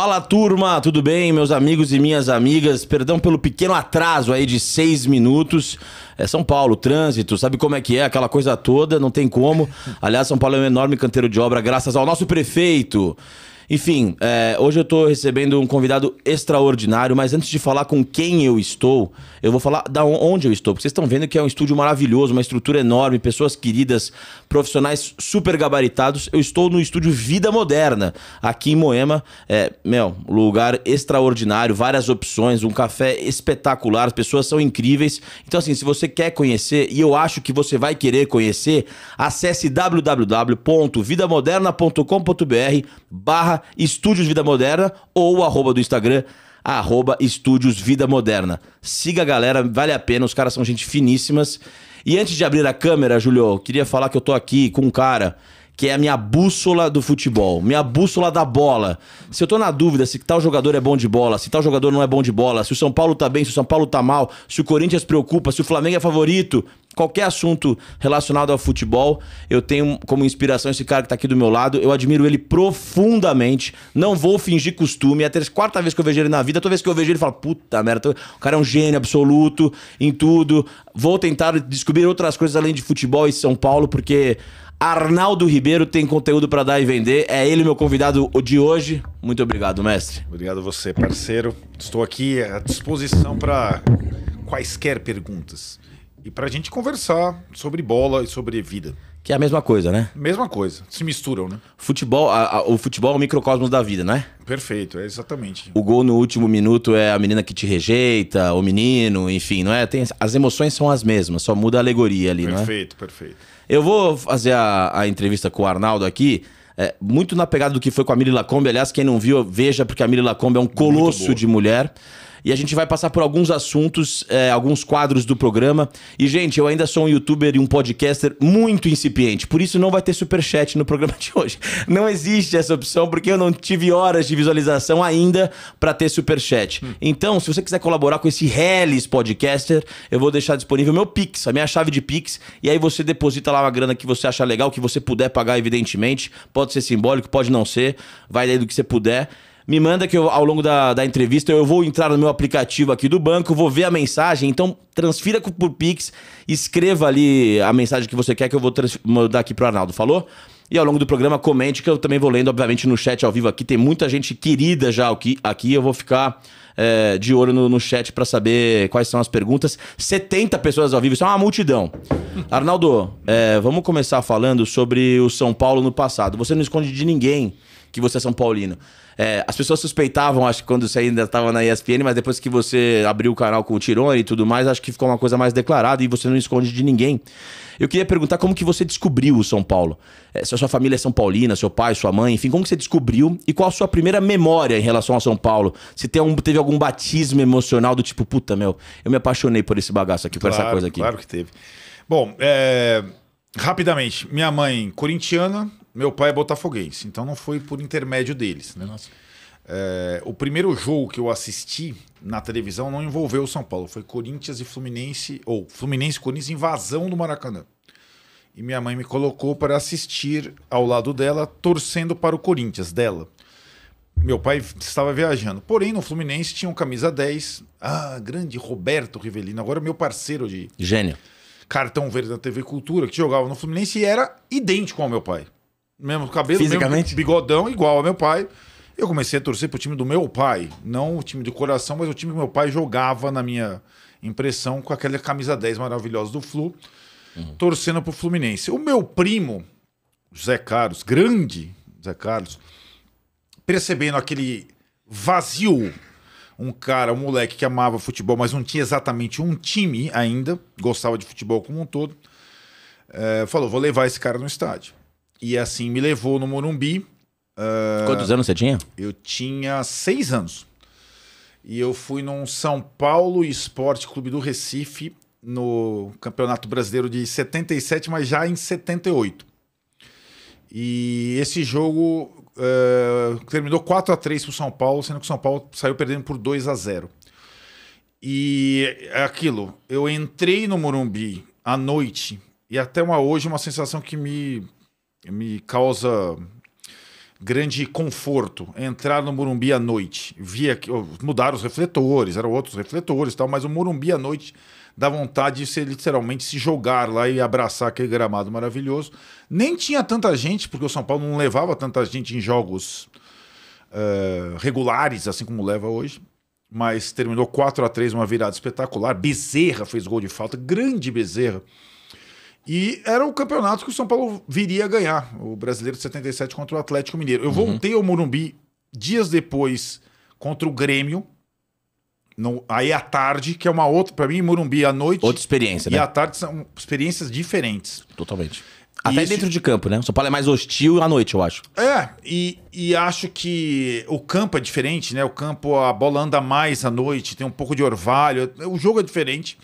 Fala turma, tudo bem, meus amigos e minhas amigas? Perdão pelo pequeno atraso aí de seis minutos. É São Paulo, trânsito, sabe como é que é, aquela coisa toda, não tem como. Aliás, São Paulo é um enorme canteiro de obra, graças ao nosso prefeito. Enfim, é, hoje eu tô recebendo um convidado extraordinário, mas antes de falar com quem eu estou, eu vou falar da onde eu estou, porque vocês estão vendo que é um estúdio maravilhoso, uma estrutura enorme, pessoas queridas, profissionais super gabaritados. Eu estou no estúdio Vida Moderna, aqui em Moema. É, meu, lugar extraordinário, várias opções, um café espetacular, as pessoas são incríveis. Então, assim, se você quer conhecer, e eu acho que você vai querer conhecer, acesse www.vidamoderna.com.br barra Estúdios Vida Moderna, ou arroba do Instagram, arroba Estúdios Vida Moderna. Siga a galera, vale a pena, os caras são gente finíssimas. E antes de abrir a câmera, Julio, queria falar que eu tô aqui com um cara que é a minha bússola do futebol, minha bússola da bola. Se eu tô na dúvida se tal jogador é bom de bola, se tal jogador não é bom de bola, se o São Paulo tá bem, se o São Paulo tá mal, se o Corinthians preocupa, se o Flamengo é favorito, qualquer assunto relacionado ao futebol, eu tenho como inspiração esse cara que tá aqui do meu lado. Eu admiro ele profundamente. Não vou fingir costume. É a terceira, quarta vez que eu vejo ele na vida. Toda vez que eu vejo ele, falo, puta merda, o cara é um gênio absoluto em tudo. Vou tentar descobrir outras coisas além de futebol e São Paulo, porque Arnaldo Ribeiro tem conteúdo para dar e vender. É ele meu convidado de hoje. Muito obrigado, mestre. Obrigado a você, parceiro. Estou aqui à disposição para quaisquer perguntas e para a gente conversar sobre bola e sobre vida. Que é a mesma coisa, né? Mesma coisa. Se misturam, né? Futebol, a, a, o futebol é o microcosmos da vida, né? Perfeito, é exatamente. O gol no último minuto é a menina que te rejeita, o menino, enfim, não é? Tem, as emoções são as mesmas, só muda a alegoria ali, perfeito, né? Perfeito, perfeito. Eu vou fazer a, a entrevista com o Arnaldo aqui. É, muito na pegada do que foi com a Miri Lacombe. Aliás, quem não viu, veja, porque a Miri Lacombe é um colosso de mulher e a gente vai passar por alguns assuntos, é, alguns quadros do programa. E, gente, eu ainda sou um youtuber e um podcaster muito incipiente, por isso não vai ter superchat no programa de hoje. Não existe essa opção, porque eu não tive horas de visualização ainda para ter superchat. Hum. Então, se você quiser colaborar com esse Hellis Podcaster, eu vou deixar disponível meu Pix, a minha chave de Pix, e aí você deposita lá uma grana que você acha legal, que você puder pagar, evidentemente. Pode ser simbólico, pode não ser, vai daí do que você puder me manda que eu, ao longo da, da entrevista eu vou entrar no meu aplicativo aqui do banco, vou ver a mensagem, então transfira por Pix, escreva ali a mensagem que você quer que eu vou mandar aqui pro Arnaldo, falou? E ao longo do programa, comente, que eu também vou lendo, obviamente, no chat ao vivo aqui. Tem muita gente querida já aqui, aqui eu vou ficar é, de olho no, no chat para saber quais são as perguntas. 70 pessoas ao vivo, isso é uma multidão. Arnaldo, é, vamos começar falando sobre o São Paulo no passado. Você não esconde de ninguém que você é São Paulino. É, as pessoas suspeitavam, acho que quando você ainda estava na ESPN, mas depois que você abriu o canal com o Tirone e tudo mais, acho que ficou uma coisa mais declarada e você não esconde de ninguém. Eu queria perguntar como que você descobriu o São Paulo. É, se a sua família é São Paulina, seu pai, sua mãe, enfim, como que você descobriu e qual a sua primeira memória em relação ao São Paulo? Se tem um, teve algum batismo emocional do tipo, puta, meu, eu me apaixonei por esse bagaço aqui, por essa coisa aqui. Claro que teve. Bom, é... rapidamente, minha mãe corintiana, meu pai é botafoguense, então não foi por intermédio deles, né? Nossa. É, o primeiro jogo que eu assisti na televisão não envolveu o São Paulo, foi Corinthians e Fluminense, ou Fluminense Corinthians invasão do Maracanã. E minha mãe me colocou para assistir ao lado dela, torcendo para o Corinthians dela. Meu pai estava viajando. Porém, no Fluminense tinha um camisa 10. Ah, grande Roberto Rivelino, agora meu parceiro de. Gênio. Cartão Verde da TV Cultura, que jogava no Fluminense e era idêntico ao meu pai. Mesmo cabelo, Fisicamente? Mesmo, bigodão, igual ao meu pai. Eu comecei a torcer pro time do meu pai, não o time de coração, mas o time que meu pai jogava, na minha impressão, com aquela camisa 10 maravilhosa do Flu, uhum. torcendo pro Fluminense. O meu primo, José Carlos, grande José Carlos, percebendo aquele vazio, um cara, um moleque que amava futebol, mas não tinha exatamente um time ainda, gostava de futebol como um todo, é, falou: vou levar esse cara no estádio. E assim, me levou no Morumbi. Uh, Quantos anos você tinha? Eu tinha seis anos. E eu fui num São Paulo Esporte Clube do Recife, no Campeonato Brasileiro de 77, mas já em 78. E esse jogo uh, terminou 4 a 3 para São Paulo, sendo que o São Paulo saiu perdendo por 2 a 0 E é aquilo, eu entrei no Morumbi à noite, e até uma, hoje uma sensação que me me causa grande conforto entrar no Morumbi à noite. Via que oh, mudaram os refletores, eram outros refletores, tal, mas o Morumbi à noite dá vontade de ser literalmente se jogar lá e abraçar aquele gramado maravilhoso. Nem tinha tanta gente, porque o São Paulo não levava tanta gente em jogos uh, regulares, assim como leva hoje. Mas terminou 4 a 3 uma virada espetacular. Bezerra fez gol de falta, grande Bezerra. E era o campeonato que o São Paulo viria a ganhar, o Brasileiro de 77 contra o Atlético Mineiro. Eu uhum. voltei ao Morumbi dias depois contra o Grêmio, no, aí à tarde, que é uma outra, para mim, Morumbi à noite. Outra experiência, e né? E à tarde são experiências diferentes. Totalmente. Até Isso. dentro de campo, né? O São Paulo é mais hostil à noite, eu acho. É, e, e acho que o campo é diferente, né? O campo, a bola anda mais à noite, tem um pouco de orvalho. O jogo é diferente.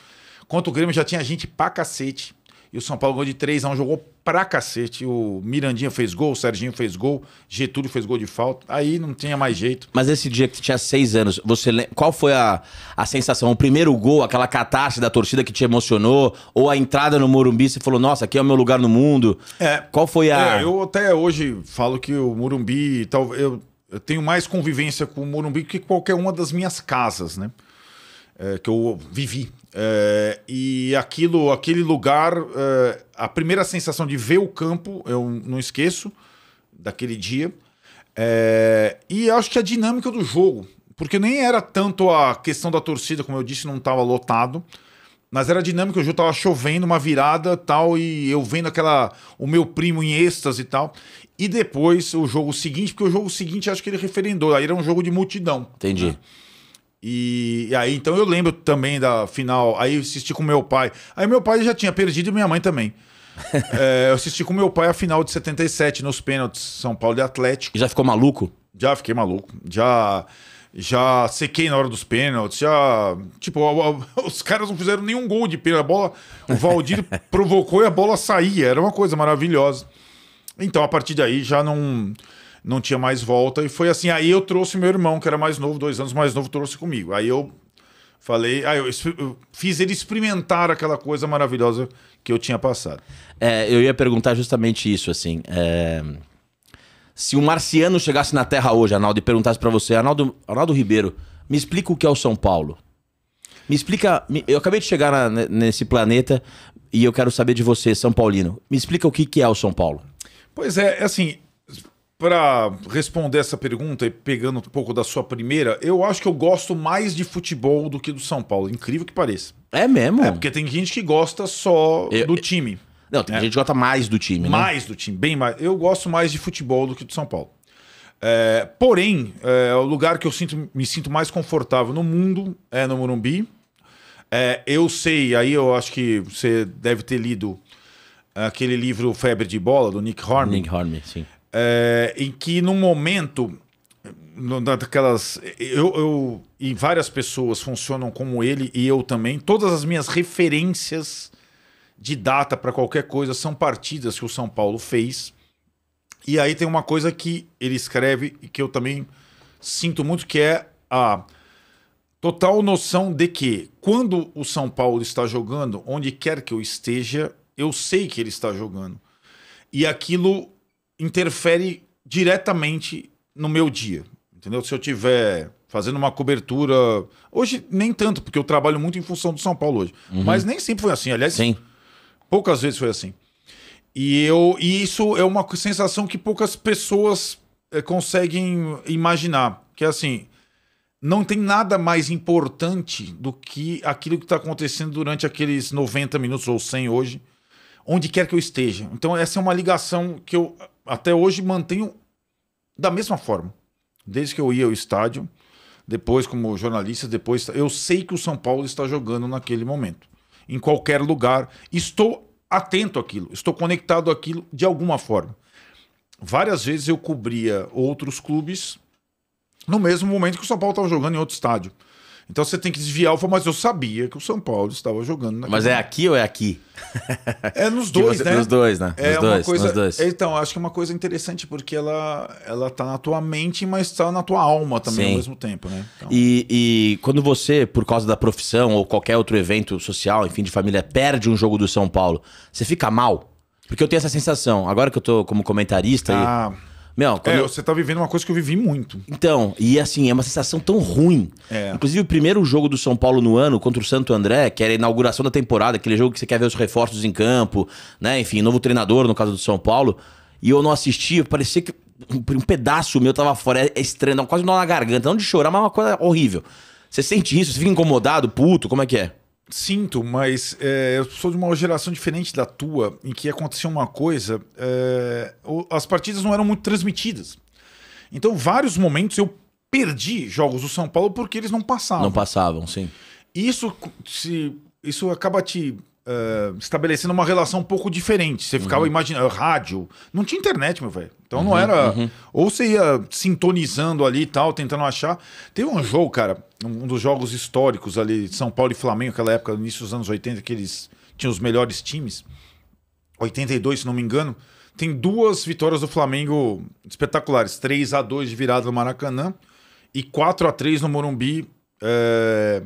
Contra o Grêmio já tinha gente pra cacete. E o São Paulo ganhou de 3x1, jogou pra cacete. O Mirandinha fez gol, o Serginho fez gol, Getúlio fez gol de falta. Aí não tinha mais jeito. Mas esse dia que tinha seis anos, você qual foi a, a sensação? O primeiro gol, aquela catástrofe da torcida que te emocionou? Ou a entrada no Morumbi, você falou, nossa, aqui é o meu lugar no mundo? É, qual foi a. É, eu até hoje falo que o Morumbi, tal, eu, eu tenho mais convivência com o Morumbi que qualquer uma das minhas casas, né? É, que eu vivi é, e aquilo, aquele lugar, é, a primeira sensação de ver o campo, eu não esqueço daquele dia. É, e acho que a dinâmica do jogo, porque nem era tanto a questão da torcida, como eu disse, não estava lotado, mas era a dinâmica, o jogo estava chovendo, uma virada tal, e eu vendo aquela, o meu primo em êxtase e tal. E depois o jogo seguinte, porque o jogo seguinte acho que ele referendou, aí era um jogo de multidão. Entendi. Né? E, e, aí, então eu lembro também da final. Aí eu assisti com meu pai. Aí meu pai já tinha perdido e minha mãe também. é, eu assisti com meu pai a final de 77 nos pênaltis São Paulo de Atlético. E já ficou maluco? Já fiquei maluco. Já já sequei na hora dos pênaltis, já. Tipo, os caras não fizeram nenhum gol de pênalti. A bola. O Valdir provocou e a bola saía. Era uma coisa maravilhosa. Então, a partir daí já não não tinha mais volta. E foi assim. Aí eu trouxe meu irmão, que era mais novo, dois anos mais novo, trouxe comigo. Aí eu falei, aí eu, eu fiz ele experimentar aquela coisa maravilhosa que eu tinha passado. É, eu ia perguntar justamente isso, assim. É... Se um marciano chegasse na Terra hoje, Arnaldo, e perguntasse para você, Arnaldo, Arnaldo Ribeiro, me explica o que é o São Paulo. Me explica. eu acabei de chegar na, nesse planeta e eu quero saber de você, São Paulino. Me explica o que, que é o São Paulo. Pois é, é assim, para responder essa pergunta e pegando um pouco da sua primeira, eu acho que eu gosto mais de futebol do que do São Paulo. Incrível que pareça. É mesmo? É, porque tem gente que gosta só eu, do time. Não, tem é. gente que gosta mais do time, né? Mais né? do time, bem mais. Eu gosto mais de futebol do que do São Paulo. É, porém, é, o lugar que eu sinto, me sinto mais confortável no mundo é no Morumbi. É, eu sei, aí eu acho que você deve ter lido é, aquele livro Febre de Bola, do Nick Hornby. Nick Hornby, sim é, em que num momento daquelas eu, eu e várias pessoas funcionam como ele e eu também todas as minhas referências de data para qualquer coisa são partidas que o São Paulo fez e aí tem uma coisa que ele escreve e que eu também sinto muito que é a total noção de que quando o São Paulo está jogando onde quer que eu esteja eu sei que ele está jogando e aquilo interfere diretamente no meu dia. Entendeu? Se eu tiver fazendo uma cobertura. Hoje, nem tanto, porque eu trabalho muito em função do São Paulo hoje. Uhum. Mas nem sempre foi assim. Aliás, Sim. poucas vezes foi assim. E, eu, e isso é uma sensação que poucas pessoas é, conseguem imaginar. Que é assim. Não tem nada mais importante do que aquilo que está acontecendo durante aqueles 90 minutos ou 100 hoje onde quer que eu esteja. Então, essa é uma ligação que eu até hoje mantenho da mesma forma. Desde que eu ia ao estádio, depois como jornalista, depois eu sei que o São Paulo está jogando naquele momento. Em qualquer lugar, estou atento àquilo, estou conectado àquilo de alguma forma. Várias vezes eu cobria outros clubes no mesmo momento que o São Paulo estava jogando em outro estádio. Então você tem que desviar o foco, mas eu sabia que o São Paulo estava jogando naquele... Mas é aqui ou é aqui? É nos dois, você, né? Nos dois, né? É nos uma dois, coisa. Dois. Então, acho que é uma coisa interessante, porque ela, ela tá na tua mente, mas está na tua alma também Sim. ao mesmo tempo, né? Então... E, e quando você, por causa da profissão ou qualquer outro evento social, enfim, de família, perde um jogo do São Paulo, você fica mal? Porque eu tenho essa sensação, agora que eu tô como comentarista. Ah. E... Meu, é, eu... você tá vivendo uma coisa que eu vivi muito. Então, e assim, é uma sensação tão ruim. É. Inclusive, o primeiro jogo do São Paulo no ano contra o Santo André, que era a inauguração da temporada, aquele jogo que você quer ver os reforços em campo, né? Enfim, novo treinador, no caso do São Paulo. E eu não assisti, parecia que um, pedaço meu tava fora. É, é estranho, quase um nó na garganta. Não de chorar, mas é uma coisa horrível. Você sente isso? Você fica incomodado, puto? Como é que é? Sinto, mas é, eu sou de uma geração diferente da tua, em que aconteceu uma coisa: é, as partidas não eram muito transmitidas. Então, vários momentos eu perdi jogos do São Paulo porque eles não passavam. Não passavam, sim. Isso, se, isso acaba te uh, estabelecendo uma relação um pouco diferente. Você ficava uhum. imaginando. Ah, rádio. Não tinha internet, meu velho. Então uhum, não era. Uhum. Ou você ia sintonizando ali e tal, tentando achar. Teve um jogo, cara, um dos jogos históricos ali de São Paulo e Flamengo, aquela época, no início dos anos 80, que eles tinham os melhores times. 82, se não me engano. Tem duas vitórias do Flamengo espetaculares: 3 a 2 de virada no Maracanã e 4 a 3 no Morumbi é,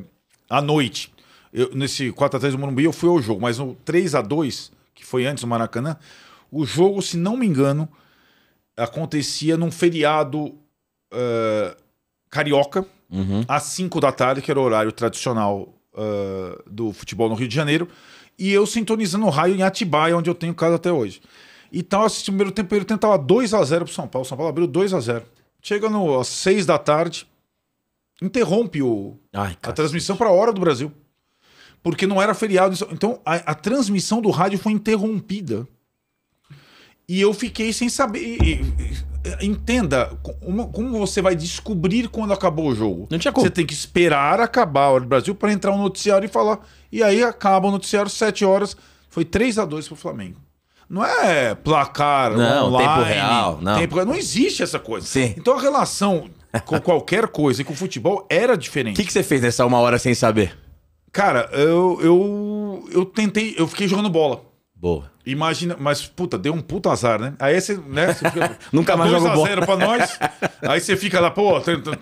à noite eu, nesse 4x3 do Morumbi, eu fui ao jogo, mas no 3 x 2 que foi antes do Maracanã, o jogo, se não me engano, acontecia num feriado uh, carioca, uhum. às 5 da tarde, que era o horário tradicional uh, do futebol no Rio de Janeiro, e eu sintonizando o raio em Atibaia, onde eu tenho casa até hoje. Então, assisti o primeiro tempo, o primeiro tempo 2x0 pro São Paulo. O São Paulo abriu 2x0. Chega no, às 6 da tarde, interrompe o, Ai, a transmissão para a hora do Brasil porque não era feriado. Então a, a transmissão do rádio foi interrompida. E eu fiquei sem saber. E, e, entenda como, como, você vai descobrir quando acabou o jogo. Não tinha como. Você tem que esperar acabar a hora do Brasil para entrar o noticiário e falar. E aí acaba o noticiário, 7 horas. Foi 3 a 2 pro Flamengo. Não é placar, não, online, tempo real, não. Tempo, não existe essa coisa. Sim. Então a relação com qualquer coisa e com o futebol era diferente. O que, que você fez nessa uma hora sem saber? Cara, eu, eu, eu tentei, eu fiquei jogando bola. Boa. Imagina, mas puta, deu um puta azar, né? Aí você, né? Você fica, Nunca mais jogou bola. 2x0 pra nós. aí você fica lá, pô,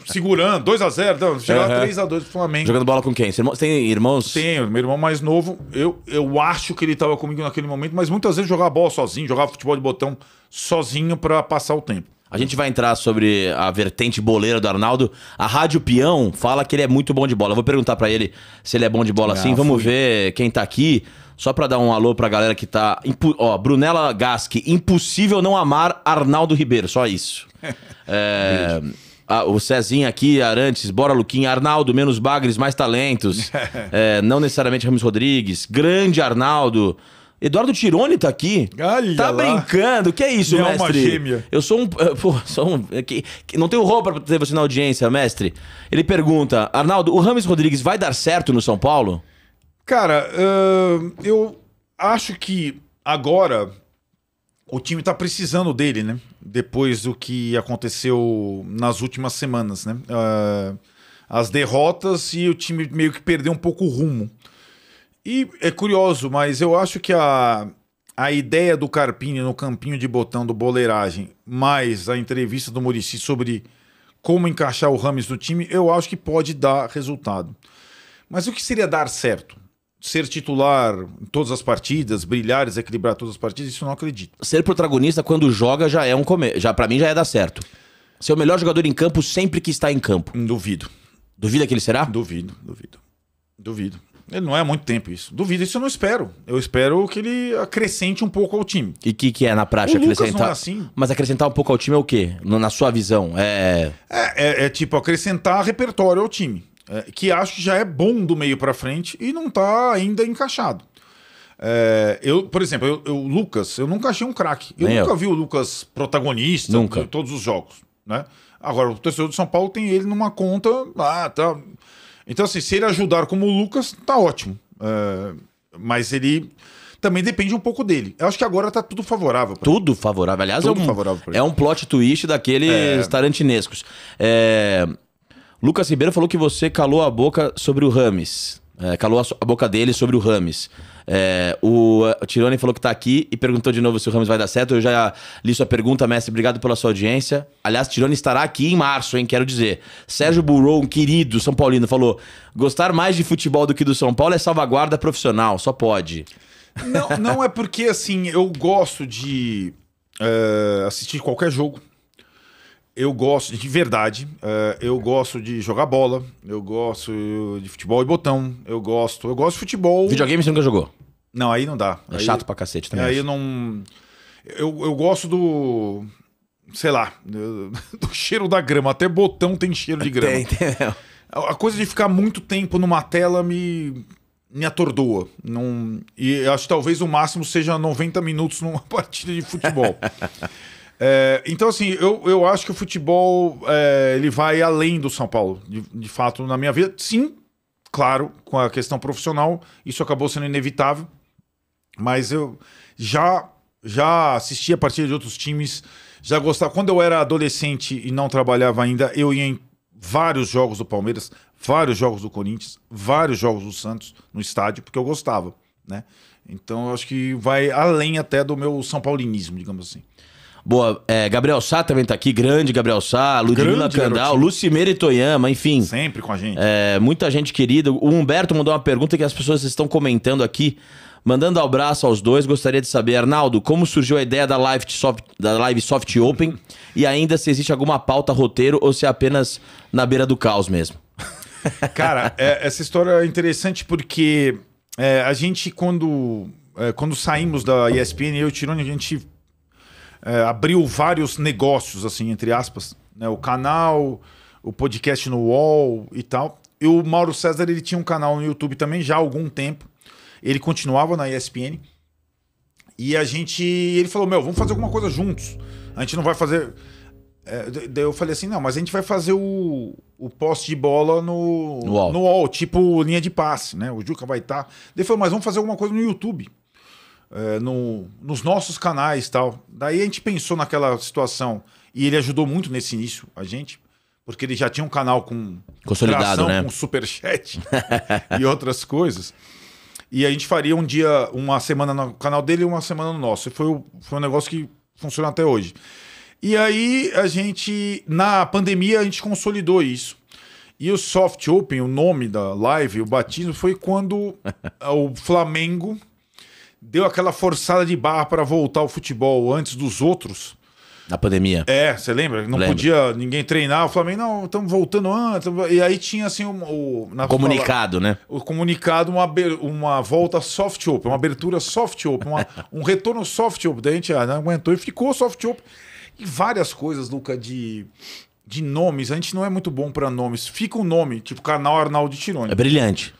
segurando, 2x0, então, chega uhum. lá 3x2 pro Flamengo. Jogando bola com quem? Você tem irmãos? Tenho, meu irmão mais novo. Eu, eu acho que ele tava comigo naquele momento, mas muitas vezes jogava bola sozinho, jogava futebol de botão sozinho pra passar o tempo. A gente vai entrar sobre a vertente boleira do Arnaldo. A Rádio Peão fala que ele é muito bom de bola. Eu vou perguntar para ele se ele é bom de bola ah, Sim. assim. Vamos fui. ver quem tá aqui. Só para dar um alô pra galera que tá. Ó, Brunella Gasque, impossível não amar Arnaldo Ribeiro, só isso. é. Ah, o Cezinho aqui, Arantes, bora Luquinha, Arnaldo, menos bagres, mais talentos. é, não necessariamente Ramos Rodrigues. Grande Arnaldo. Eduardo Tironi tá aqui. Olha tá lá. brincando? Que é isso, é Minha mestre? gêmea. Eu sou um. Pô, sou um. Que, que, não tenho roupa pra ter você na audiência, mestre. Ele pergunta: Arnaldo, o Rames Rodrigues vai dar certo no São Paulo? Cara, uh, eu acho que agora o time tá precisando dele, né? Depois do que aconteceu nas últimas semanas, né? Uh, as derrotas e o time meio que perdeu um pouco o rumo. E é curioso, mas eu acho que a, a ideia do Carpini no campinho de botão do Boleiragem, mais a entrevista do Murici sobre como encaixar o Rames no time, eu acho que pode dar resultado. Mas o que seria dar certo? Ser titular em todas as partidas, brilhar, desequilibrar todas as partidas, isso eu não acredito. Ser protagonista quando joga já é um começo. Já, para mim já é dar certo. Ser o melhor jogador em campo sempre que está em campo. Duvido. Duvida que ele será? Duvido, duvido. Duvido. Ele não é há muito tempo isso. Duvido, isso eu não espero. Eu espero que ele acrescente um pouco ao time. E o que, que é na prática o acrescentar? Lucas não é assim. Mas acrescentar um pouco ao time é o quê? Na sua visão? É, é, é, é tipo acrescentar repertório ao time. É, que acho que já é bom do meio para frente e não tá ainda encaixado. É, eu, por exemplo, eu, Lucas, eu nunca achei um craque. Eu Nem nunca eu. vi o Lucas protagonista nunca. de todos os jogos, né? Agora, o torcedor de São Paulo tem ele numa conta lá, ah, tá. Então, assim, se ele ajudar como o Lucas, tá ótimo. Uh, mas ele também depende um pouco dele. Eu acho que agora tá tudo favorável. Tudo ele. favorável. Aliás, tudo é, um, favorável é um plot twist daqueles é... tarantinescos. É... Lucas Ribeiro falou que você calou a boca sobre o Rames. É, calou a, so a boca dele sobre o Rames. É, o, Tirone falou que está aqui e perguntou de novo se o Ramos vai dar certo. Eu já li sua pergunta, mestre. Obrigado pela sua audiência. Aliás, Tirone estará aqui em março, hein? Quero dizer. Sérgio Burrow, um querido São Paulino, falou: gostar mais de futebol do que do São Paulo é salvaguarda profissional, só pode. Não, não é porque, assim, eu gosto de é, assistir qualquer jogo. Eu gosto, de verdade, é, eu gosto de jogar bola, eu gosto de futebol e botão, eu gosto, eu gosto de futebol. Videogame você nunca jogou? Não, aí não dá. É aí, chato pra cacete também. Aí acho. não. Eu, eu gosto do. Sei lá, do cheiro da grama. Até botão tem cheiro de grama. Tem, tem. A coisa de ficar muito tempo numa tela me, me atordoa. Não, e acho que talvez o máximo seja 90 minutos numa partida de futebol. é, então, assim, eu, eu acho que o futebol é, ele vai além do São Paulo, de, de fato, na minha vida. Sim, claro, com a questão profissional, isso acabou sendo inevitável. Mas eu já, já assistia a partir de outros times, já gostava. Quando eu era adolescente e não trabalhava ainda, eu ia em vários jogos do Palmeiras, vários jogos do Corinthians, vários jogos do Santos no estádio, porque eu gostava, né? Então eu acho que vai além até do meu São Paulinismo, digamos assim. Boa, é, Gabriel Sá também tá aqui, grande Gabriel Sá, Ludmila Candal, Lucimeira Toyama, enfim. Sempre com a gente. É, muita gente querida. O Humberto mandou uma pergunta que as pessoas estão comentando aqui Mandando abraço aos dois, gostaria de saber, Arnaldo, como surgiu a ideia da Live Soft, da Live Soft Open e ainda se existe alguma pauta, roteiro ou se é apenas na beira do caos mesmo? Cara, é, essa história é interessante porque é, a gente, quando, é, quando saímos da ESPN, eu e o Tirone, a gente é, abriu vários negócios, assim, entre aspas. Né? O canal, o podcast no UOL e tal. E o Mauro César, ele tinha um canal no YouTube também já há algum tempo. Ele continuava na ESPN. E a gente. Ele falou: Meu, vamos fazer alguma coisa juntos. A gente não vai fazer. É, daí eu falei assim: Não, mas a gente vai fazer o, o poste de bola no, no, all. no tipo linha de passe, né? O Juca vai estar. Tá. Ele falou: Mas vamos fazer alguma coisa no YouTube. É, no, nos nossos canais tal. Daí a gente pensou naquela situação e ele ajudou muito nesse início, a gente, porque ele já tinha um canal com consolidado, tração, né? com superchat e outras coisas. E a gente faria um dia, uma semana no canal dele e uma semana no nosso. E foi, o, foi um negócio que funciona até hoje. E aí a gente, na pandemia, a gente consolidou isso. E o Soft Open, o nome da live, o batismo, foi quando o Flamengo deu aquela forçada de barra para voltar ao futebol antes dos outros. Na pandemia. É, você lembra? Não podia ninguém treinar. O Flamengo, não, estamos voltando antes. E aí tinha assim o. o comunicado, fala, né? O comunicado, uma, uma volta soft open, uma abertura soft open, uma, um retorno soft open. Daí a gente ah, não aguentou e ficou soft open. E várias coisas, Luca, de, de nomes. A gente não é muito bom para nomes. Fica o um nome, tipo canal Arnaldo Tironi. É brilhante.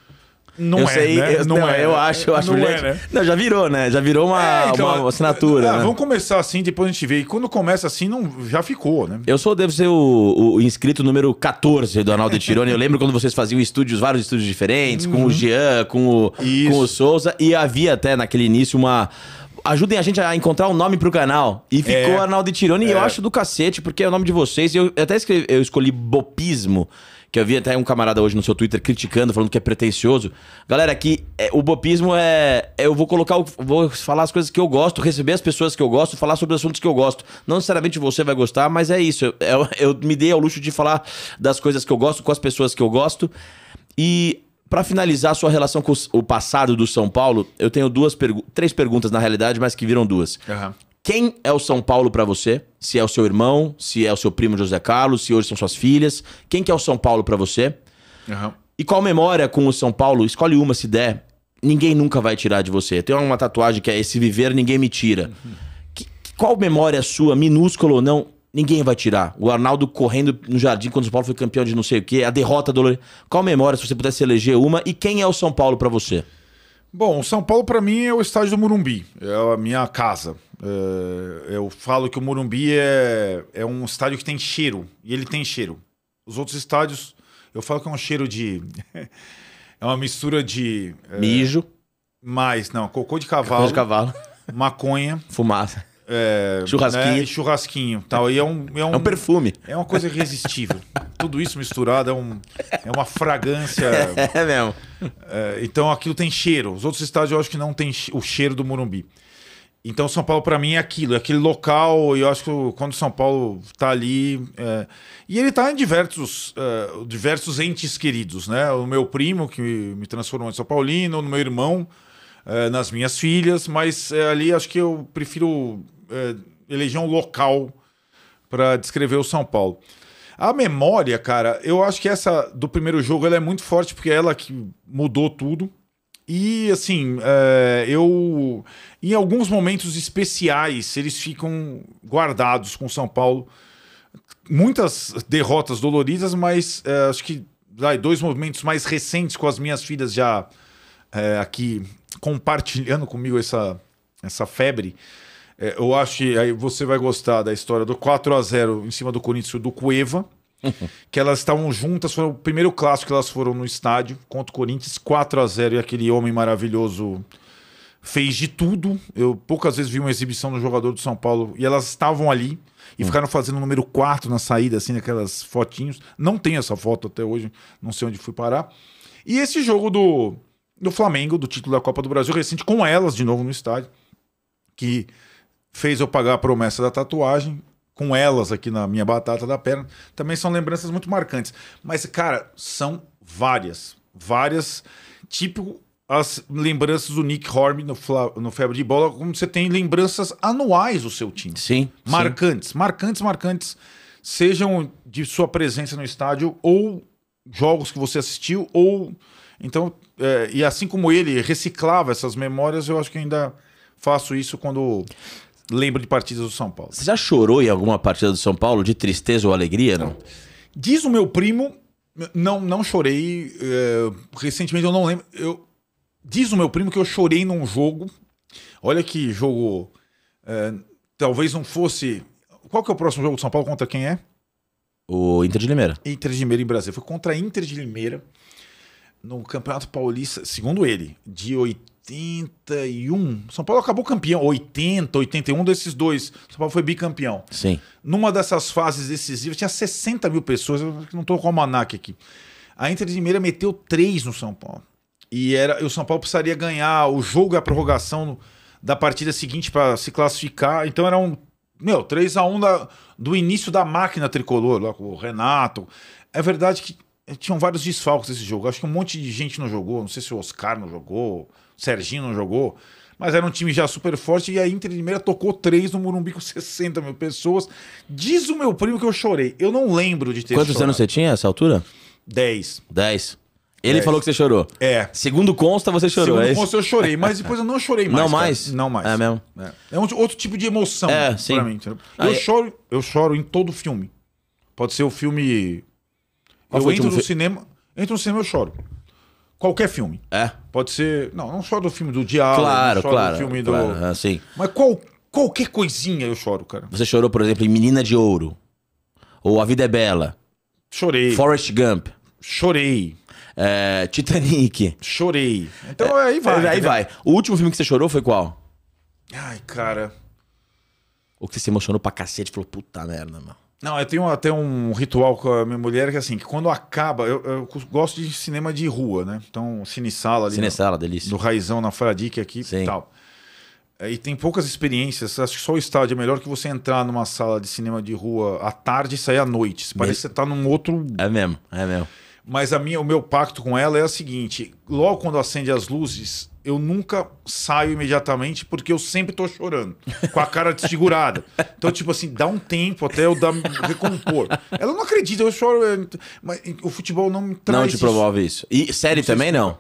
Não eu é, sei, né? eu, não, não é, eu acho, eu acho não, é, né? não, já virou, né? Já virou uma, é, então, uma assinatura. Ah, né? Vamos começar assim, depois a gente vê. E quando começa assim, não, já ficou, né? Eu sou, devo ser o, o inscrito número 14 do Arnaldo Tironi. Eu lembro quando vocês faziam estúdios, vários estúdios diferentes, uhum. com o uhum. Jean, com o, com o Souza. E havia até naquele início uma, ajudem a gente a encontrar um nome pro canal. E ficou é, Arnaldo Tironi, é. e eu é. acho do cacete, porque é o nome de vocês. Eu até escrevi, eu escolhi Bopismo que eu vi até um camarada hoje no seu Twitter criticando, falando que é pretencioso. Galera, aqui é, o bopismo é, é, Eu vou colocar. vou falar as coisas que eu gosto, receber as pessoas que eu gosto, falar sobre assuntos que eu gosto. Não necessariamente você vai gostar, mas é isso. Eu, é, eu, eu me dei ao luxo de falar das coisas que eu gosto com as pessoas que eu gosto. E para finalizar sua relação com o passado do São Paulo, eu tenho duas pergu três perguntas na realidade, mas que viram duas. Uhum. Quem é o São Paulo para você? Se é o seu irmão, se é o seu primo José Carlos, se hoje são suas filhas. Quem que é o São Paulo para você? Uhum. E qual memória com o São Paulo? Escolhe uma se der. Ninguém nunca vai tirar de você. Tem uma tatuagem que é esse viver ninguém me tira. Uhum. Que, qual memória sua, minúscula ou não, ninguém vai tirar? O Arnaldo correndo no jardim quando o São Paulo foi campeão de não sei o quê, a derrota do Qual memória se você pudesse eleger uma e quem é o São Paulo para você? Bom, o São Paulo para mim é o estádio do Murumbi, é a minha casa. Eh, eu falo que o Morumbi é, é um estádio que tem cheiro, e ele tem cheiro. Os outros estádios, eu falo que é um cheiro de. é uma mistura de. Eh, Mijo. mais, não, cocô de cavalo. Cocô de cavalo. Maconha. Fumaça. É, churrasquinho. Né, churrasquinho tal. E é um, é, é um, é, um, perfume. É uma coisa irresistível. Tudo isso misturado é, um, é uma fragrância. É, é mesmo. então aquilo tem cheiro. Os outros estádios eu acho que não tem o cheiro do Morumbi. Então, São Paulo, para mim, é aquilo, é aquele local, e eu acho que quando São Paulo tá ali. É... E ele tá em diversos, uh, diversos entes queridos, né? O meu primo, que me transformou em São Paulino, no meu irmão, uh, nas minhas filhas, mas uh, ali acho que eu prefiro eleger um local para descrever o São Paulo. A memória, cara, eu acho que essa do primeiro jogo ela é muito forte, porque ela que mudou tudo. E assim, é, eu. Em alguns momentos especiais, eles ficam guardados com São Paulo. Muitas derrotas doloridas, mas é, acho que dois momentos mais recentes com as minhas filhas já é, aqui compartilhando comigo essa, essa febre. eu acho que aí você vai gostar da história do 4 a 0 em cima do Corinthians do Cueva que elas estavam juntas, foi o primeiro clássico que elas foram no estádio contra o Corinthians, 4 a 0 e aquele homem maravilhoso fez de tudo. Eu poucas vezes vi uma exibição do jogador do São Paulo e elas estavam ali e hum. ficaram fazendo o número 4 na saída, assim, naquelas fotinhos. Não tem essa foto até hoje, não sei onde fui parar. E esse jogo do, do Flamengo, do título da Copa do Brasil recente, com elas de novo no estádio, que fez eu pagar a promessa da tatuagem com elas aqui na minha batata da perna, também são lembranças muito marcantes. Mas, cara, são várias. Várias. Tipo as lembranças do Nick Horme no, no Febre de Bola, como você tem lembranças anuais do seu time. Sim. Marcantes, sim. marcantes, marcantes. Sejam de sua presença no estádio ou jogos que você assistiu ou. Então, é, e assim como ele reciclava essas memórias, eu acho que ainda faço isso quando lembro de partidas do São Paulo. Você já chorou em alguma partida do São Paulo de tristeza ou alegria, não? não. Diz o meu primo, não, não chorei. É, recentemente eu não lembro. Eu, diz o meu primo que eu chorei num jogo. Olha que jogo. É, talvez não fosse. Qual que é o próximo jogo do São Paulo? Contra quem é? O Inter de Limeira. Inter de Limeira em Brasília. Foi contra a Inter de Limeira no Campeonato Paulista, segundo ele, de 80 81. São Paulo acabou campeão. 80, 81 desses dois. São Paulo foi bicampeão. Sim. Numa dessas fases decisivas, tinha 60 mil pessoas. Eu não estou com o Manac aqui. A Inter de Limeira meteu três no São Paulo. E era, o São Paulo precisaria ganhar o jogo e a prorrogação da partida seguinte para se classificar. Então era um. Meu, 3 a 1 do início da máquina tricolor, lá com o Renato. É verdade que eh, tinham vários desfalques nesse jogo. Acho que um monte de gente não jogou. Não sei se o Oscar não jogou. Serginho não jogou. Mas era um time já super forte e a Inter de Limeira tocou três no Morumbi com 60 mil pessoas. Diz o meu primo que eu chorei. Eu não lembro de ter Quantos chorado. anos você tinha essa altura? Dez. Dez. Ele falou que você chorou. É. Segundo consta, você chorou. Segundo é consta, eu chorei. Mas depois eu não chorei mais. Não cara. mais? Não mais. É mesmo? É, é um, outro tipo de emoção é, pra sim. pra mim. Ah, eu, Aí... choro, eu choro em todo filme. Pode ser o filme... Qual eu entro no cinema... Entro no cinema, eu choro. Qualquer filme. É. Pode ser. Não, não só do filme do Diabo. Claro, só claro. Do filme do... Claro, assim. Mas qual, qualquer coisinha eu choro, cara. Você chorou, por exemplo, em Menina de Ouro. Ou A Vida é Bela. Chorei. Forrest Gump. Chorei. É, Titanic. Chorei. Então é, aí vai. aí entendeu? Né? vai. O último filme que você chorou foi qual? Ai, cara. Ou que você se emocionou pra cacete e falou, puta merda, mano. Não, eu tenho até um ritual com a minha mulher que é assim, que quando acaba, eu, eu gosto de cinema de rua, né? Então, cine sala ali. Cine sala, delícia. Do Raizão na Fradique aqui e tal. É, e tem poucas experiências. Acho que só o estádio é melhor que você entrar numa sala de cinema de rua à tarde e sair à noite. Parece que você tá num outro. É mesmo, é mesmo. Mas a minha, o meu pacto com ela é o seguinte: logo quando acende as luzes, eu nunca saio imediatamente porque eu sempre tô chorando, com a cara desfigurada. Então, tipo assim, dá um tempo até eu dar, recompor. Ela não acredita, eu choro. É, mas o futebol não me traz. Não te promove isso. E série não também não?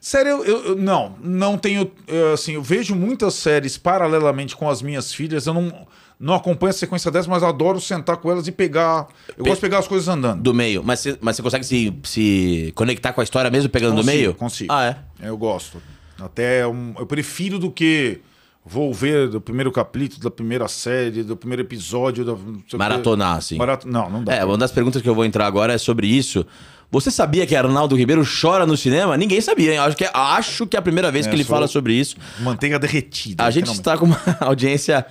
Série, eu, eu, não. Não tenho. É, assim, eu vejo muitas séries paralelamente com as minhas filhas. Eu não não acompanho a sequência dessa, mas adoro sentar com elas e pegar. Eu Pe gosto de pegar as coisas andando. Do meio. Mas você mas consegue se, se conectar com a história mesmo pegando consigo, do meio? Consigo. Ah, é? Eu gosto. Até um, eu prefiro do que vou ver do primeiro capítulo, da primeira série, do primeiro episódio. Da, Maratonar, assim. Não, não dá. É, uma das perguntas que eu vou entrar agora é sobre isso. Você sabia que Arnaldo Ribeiro chora no cinema? Ninguém sabia, hein? Acho que é, acho que é a primeira vez é, que ele fala sobre isso. Manteiga derretida. A gente está com uma audiência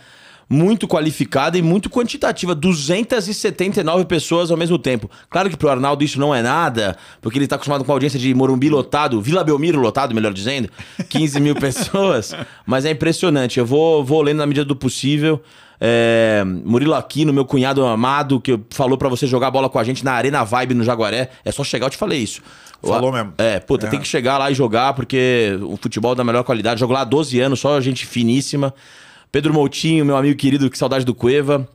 muito qualificada e muito quantitativa. 279 pessoas ao mesmo tempo. Claro que pro Arnaldo isso não é nada, porque ele tá acostumado com a audiência de Morumbi lotado, Vila Belmiro lotado, melhor dizendo, 15 mil pessoas. Mas é impressionante. Eu vou, vou lendo na medida do possível. É, Murilo Aquino, meu cunhado amado, que falou para você jogar bola com a gente na Arena Vibe no Jaguaré. É só chegar, eu te falei isso. Falou mesmo. É, puta, é. tem que chegar lá e jogar, porque o futebol é da melhor qualidade. Jogo lá há 12 anos, só gente finíssima. Pedro Moutinho, meu amigo querido, que saudade do Cueva.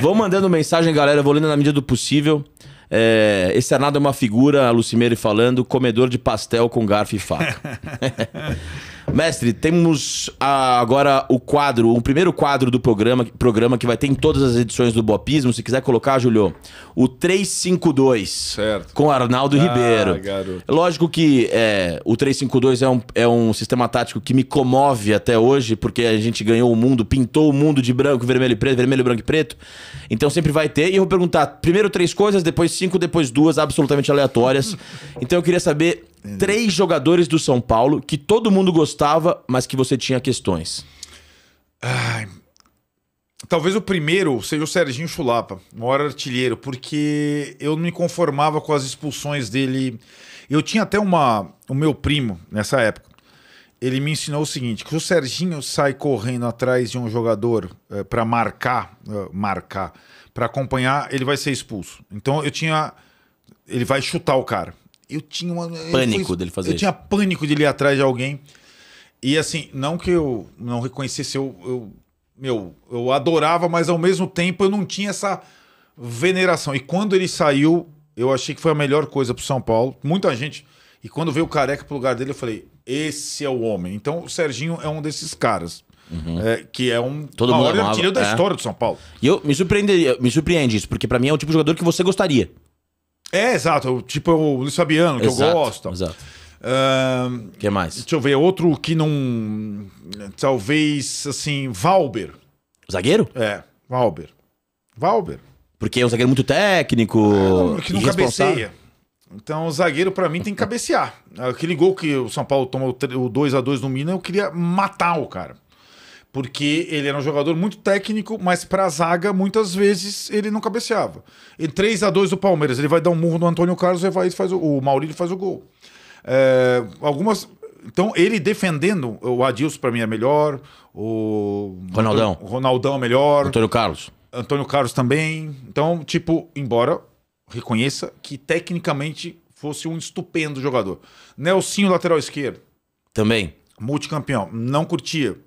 Vou mandando mensagem, galera. vou lendo na medida do possível. É, esse Arnaldo é uma figura, a Lucimeire falando, comedor de pastel com garfo e faca. Mestre, temos ah, agora o quadro, o primeiro quadro do programa, programa que vai ter em todas as edições do Bopismo. Se quiser colocar, Julio, o 352 certo. com Arnaldo ah, Ribeiro. Garoto. Lógico que é, o 352 é um, é um sistema tático que me comove até hoje, porque a gente ganhou o mundo, pintou o mundo de branco, vermelho e preto, vermelho, branco e preto. Então sempre vai ter. E eu vou perguntar primeiro três coisas, depois cinco, depois duas, absolutamente aleatórias. Então eu queria saber três jogadores do São Paulo que todo mundo gostava, mas que você tinha questões? Ai, talvez o primeiro seja o Serginho Chulapa, maior artilheiro, porque eu não me conformava com as expulsões dele. Eu tinha até uma, o meu primo nessa época. Ele me ensinou o seguinte: que o Serginho sai correndo atrás de um jogador é, eh, para marcar, é, marcar, para acompanhar, ele vai ser expulso. Então eu tinha, ele vai chutar o cara. Eu tinha uma. Pânico foi, dele fazer. Eu isso. tinha pânico de ir atrás de alguém. E assim, não que eu não reconhecesse, eu, eu, meu, eu adorava, mas ao mesmo tempo eu não tinha essa veneração. E quando ele saiu, eu achei que foi a melhor coisa pro São Paulo. Muita gente. E quando veio o careca pro lugar dele, eu falei: esse é o homem. Então o Serginho é um desses caras. Uhum. É, que é um Todo maior artilheiro da é. história do São Paulo. E eu me surpreendi, me surpreende isso, porque para mim é o tipo de jogador que você gostaria. É, exato. Tipo o Luiz Fabiano, que exato, eu gosto. Exato. Uh, que mais? Deixa eu ver, outro que não. Talvez, assim, Valber. Zagueiro? É, Valber. Valber. Porque é um zagueiro muito técnico. É, que não cabeceia. Então, o zagueiro, para mim, tem que cabecear. Aquele gol que o São Paulo tomou o 2 a 2 no Mina, eu queria matar o cara. Porque ele era um jogador muito técnico, mas para a zaga, muitas vezes, ele não cabeceava. E 3 a 2 do Palmeiras, ele vai dar um murro no Antônio Carlos e vai, faz o, o Maurílio faz o gol. É, algumas. Então, ele defendendo, o Adilson para mim é melhor, o. Ronaldão. o Ronaldão é melhor. Antônio Carlos. Antônio Carlos também. Então, tipo, embora reconheça que tecnicamente fosse um estupendo jogador. Nelsinho, lateral esquerdo. Também. Multicampeão. Não curtia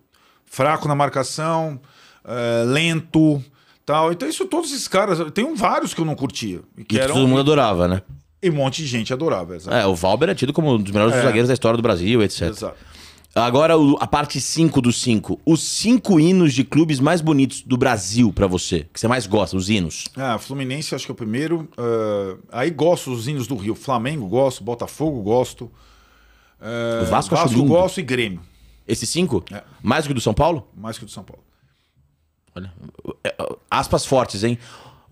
fraco na marcação, eh, lento, tal. Então isso todos esses caras, tem vários que eu não curtia. Que e eram... todo mundo adorava, né? E um monte de gente adorava, exato. É, o Valber é tido como um dos melhores é. zagueiros da história do Brasil, etc. Exato. Agora a parte 5 dos 5. Os 5 hinos de clubes mais bonitos do Brasil para você, que você mais gosta, os hinos. Ah, Fluminense acho que é o primeiro. Uh, aí gosto dos hinos do Rio. Flamengo gosto, Botafogo gosto. Uh, Vasco, Vasco gosto e Grêmio. Esses cinco? É. Mais que o do São Paulo? Mais que o do São Paulo. Olha, é, aspas fortes, hein?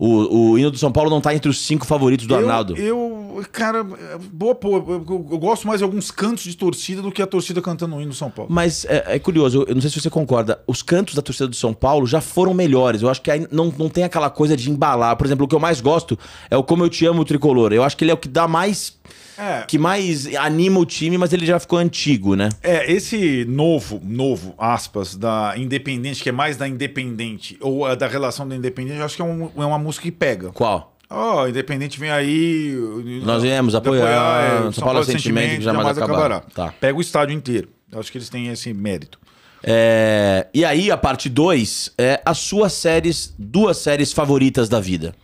O, o hino do São Paulo não tá entre os cinco favoritos do eu, Arnaldo. Eu, cara, boa, pô, eu, eu, gosto mais de alguns cantos de torcida do que a torcida cantando o hino do São Paulo. Mas é, é curioso, eu, eu não sei se você concorda, os cantos da torcida do São Paulo já foram melhores. Eu acho que não, não tem aquela coisa de embalar. Por exemplo, o que eu mais gosto é o Como Eu Te Amo Tricolor. Eu acho que ele é o que dá mais é. que mais anima o time, mas ele já ficou antigo, né? É, esse novo, novo, aspas, da Independente, que é mais da Independente, ou da relação da Independente, eu acho que é, um, é uma música que pega. Qual? Ó, oh, Independente vem aí. Eh, Nós viemos apoiar, apoiar é, São, São Paulo, Sentimento, sentimento que jamais, jamais acabará. acabará. Tá. Pega o estádio inteiro. Eu acho que eles têm esse mérito. É, e aí, a parte 2 é as suas séries, duas séries favoritas da vida.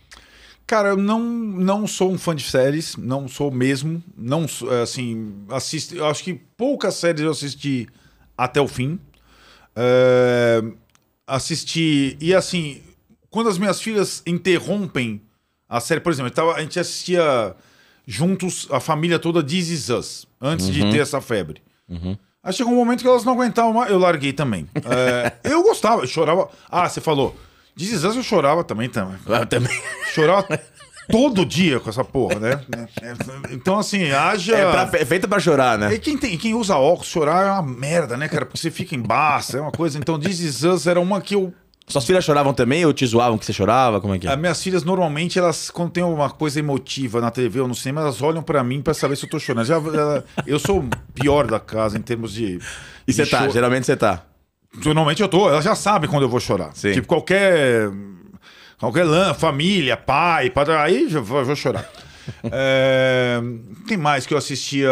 Cara, eu não, não sou um fã de séries, não sou mesmo. Não assim, assisto. Eu acho que poucas séries eu assisti até o fim. É, assisti. E assim, quando as minhas filhas interrompem a série, por exemplo, a gente assistia juntos, a família toda This Is Us, antes uhum. de ter essa febre. Uhum. Aí chegou um momento que elas não aguentavam mais, eu larguei também. É, eu gostava, eu chorava. Ah, você falou Dizes eu chorava também, também. Eu ah, também. Chorava todo dia com essa porra, né? Então, assim, haja. É, pra, é feita pra chorar, né? E quem, tem, quem usa óculos, chorar é uma merda, né, cara? Porque você fica embaixo, é uma coisa. Então, Dizes Us era uma que eu. Suas filhas choravam também ou te zoavam que você chorava? Como é que é? As minhas filhas, normalmente, elas, quando tem alguma coisa emotiva na TV ou no cinema, elas olham para mim para saber se eu tô chorando. Já, eu sou o pior da casa em termos de. E você tá, geralmente você tá. Normalmente eu tô, ela já sabe quando eu vou chorar. Sim. Tipo, qualquer. Qualquer lã, família, pai, padrão, aí já vou, vou chorar. é, tem mais que eu assistia.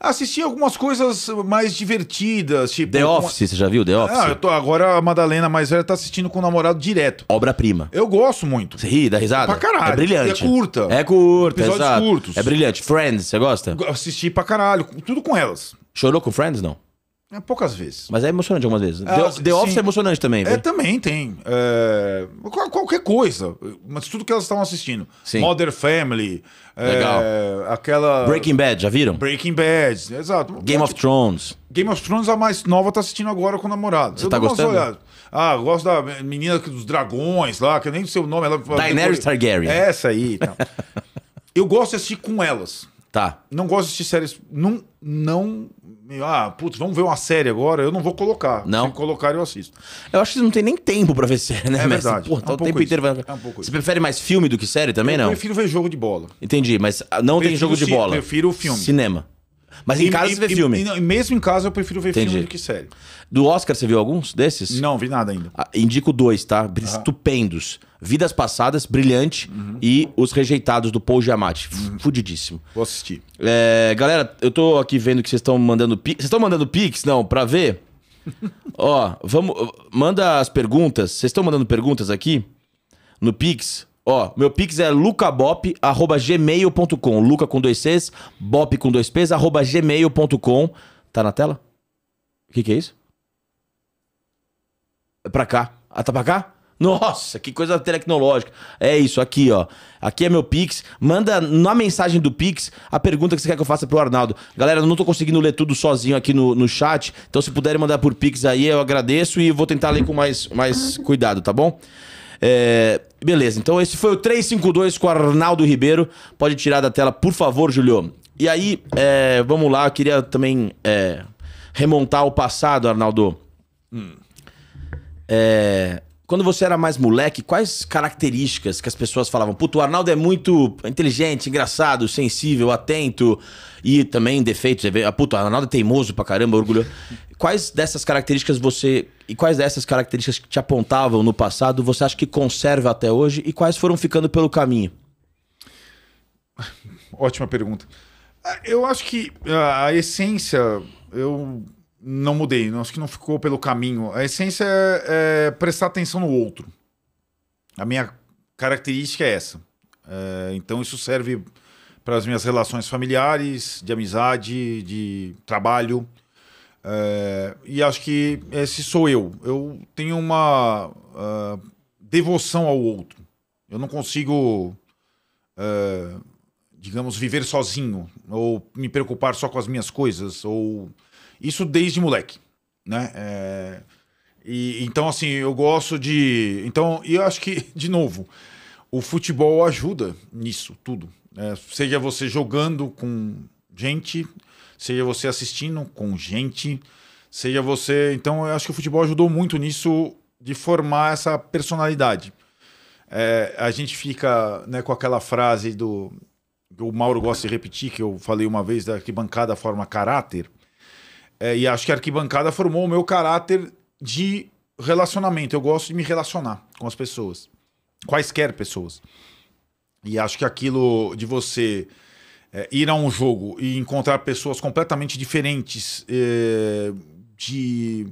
Assistia algumas coisas mais divertidas, tipo. The Office, você já viu The Office? Ah, eu tô, agora a Madalena mais velha tá assistindo com o namorado direto. Obra-prima. Eu gosto muito. Você ri, dá risada? Pra caralho. É brilhante. É curta. É curta, Episódios exato. curtos. É brilhante. Friends, você gosta? Assisti pra caralho, tudo com elas. Chorou com Friends, não? É poucas vezes. Mas é emocionante algumas vezes. Ah, The, The Office é emocionante também, É, também tem. É, qualquer coisa. Mas tudo que elas estavam assistindo. Sim. Modern Family. É, Legal. É, aquela... Breaking Bad, já viram? Breaking Bad, exato. Game of Thrones. Game of Thrones, a mais nova, tá assistindo agora com o namorado. Você Eu tá gostando? Ah, gosto da menina dos dragões lá, que nem sei o nome. Ela... Daenerys Targaryen. É essa aí. Tá. Eu gosto de assistir com elas. Tá. Não gosto de assistir séries. Não. não ah, putz, vamos ver uma série agora. Eu não vou colocar. Não. Se colocar, eu assisto. Eu acho que não tem nem tempo pra ver série, né? É mas, verdade. Porra, é tá um o tempo isso. inteiro. É um pouco Você isso. prefere mais filme do que série também, eu não? Eu prefiro ver jogo de bola. Entendi, mas ah, não prefiro tem jogo de bola. Eu prefiro o filme. Cinema. Mas em e, casa e, você vê e, filme? E, mesmo em casa eu prefiro ver Entendi. filme do que série. Do Oscar você viu alguns desses? Não, vi nada ainda. Ah, indico dois, tá? Uhum. Estupendos. Vidas Passadas, brilhante. Uhum. E Os Rejeitados, do Paul Giamatti. Uhum. Fudidíssimo. Vou assistir. É, galera, eu tô aqui vendo que vocês estão mandando... Vocês estão mandando pix? Não, pra ver? Ó, vamos... Manda as perguntas. Vocês estão mandando perguntas aqui? No pix? Ó, meu pix é lucabop@gmail.com, luca com dois c's, bop com dois p's arroba gmail.com. Tá na tela? O que que é isso? É pra cá. Ah, tá pra cá? Nossa, que coisa tecnológica. É isso, aqui, ó. Aqui é meu Pix. Manda na mensagem do Pix a pergunta que você quer que eu faça pro Arnaldo. Galera, eu não tô conseguindo ler tudo sozinho aqui no, no chat. Então, se puderem mandar por Pix aí, eu agradeço e vou tentar ler com mais, mais cuidado, tá bom? É, Beleza, então esse foi o 352 com o Arnaldo Ribeiro. Pode tirar da tela, por favor, Julio. E aí, é, vamos lá, eu queria também é, remontar ao passado, Arnaldo. Hum. É, quando você era mais moleque, quais características que as pessoas falavam? Puto, o Arnaldo é muito inteligente, engraçado, sensível, atento e também defeitos. Ah, Puto, o Arnaldo é teimoso pra caramba, orgulho. Quais dessas características você. E quais dessas características que te apontavam no passado você acha que conserva até hoje e quais foram ficando pelo caminho? Ótima pergunta. Ah, eu acho que ah, a essência, eu não mudei, acho que não ficou pelo caminho. A essência é, é, prestar atenção no outro. A minha característica é essa. É, então isso serve para as minhas relações familiares, de amizade, de trabalho. É, e acho que esse sou eu. Eu tenho uma uh, devoção ao outro. Eu não consigo, uh, digamos, viver sozinho, ou me preocupar só com as minhas coisas, ou isso desde moleque, né? É... E, então, assim, eu gosto de. Então, eu acho que, de novo, o futebol ajuda nisso tudo. É, seja você jogando com gente, seja você assistindo com gente, seja você. Então, eu acho que o futebol ajudou muito nisso de formar essa personalidade. É, a gente fica né, com aquela frase do. o Mauro gosta de repetir, que eu falei uma vez, da que bancada forma caráter. É, e acho que a arquibancada formou o meu caráter de relacionamento. Eu gosto de me relacionar com as pessoas, quaisquer pessoas. E acho que aquilo de você é, ir a um jogo e encontrar pessoas completamente diferentes, é, de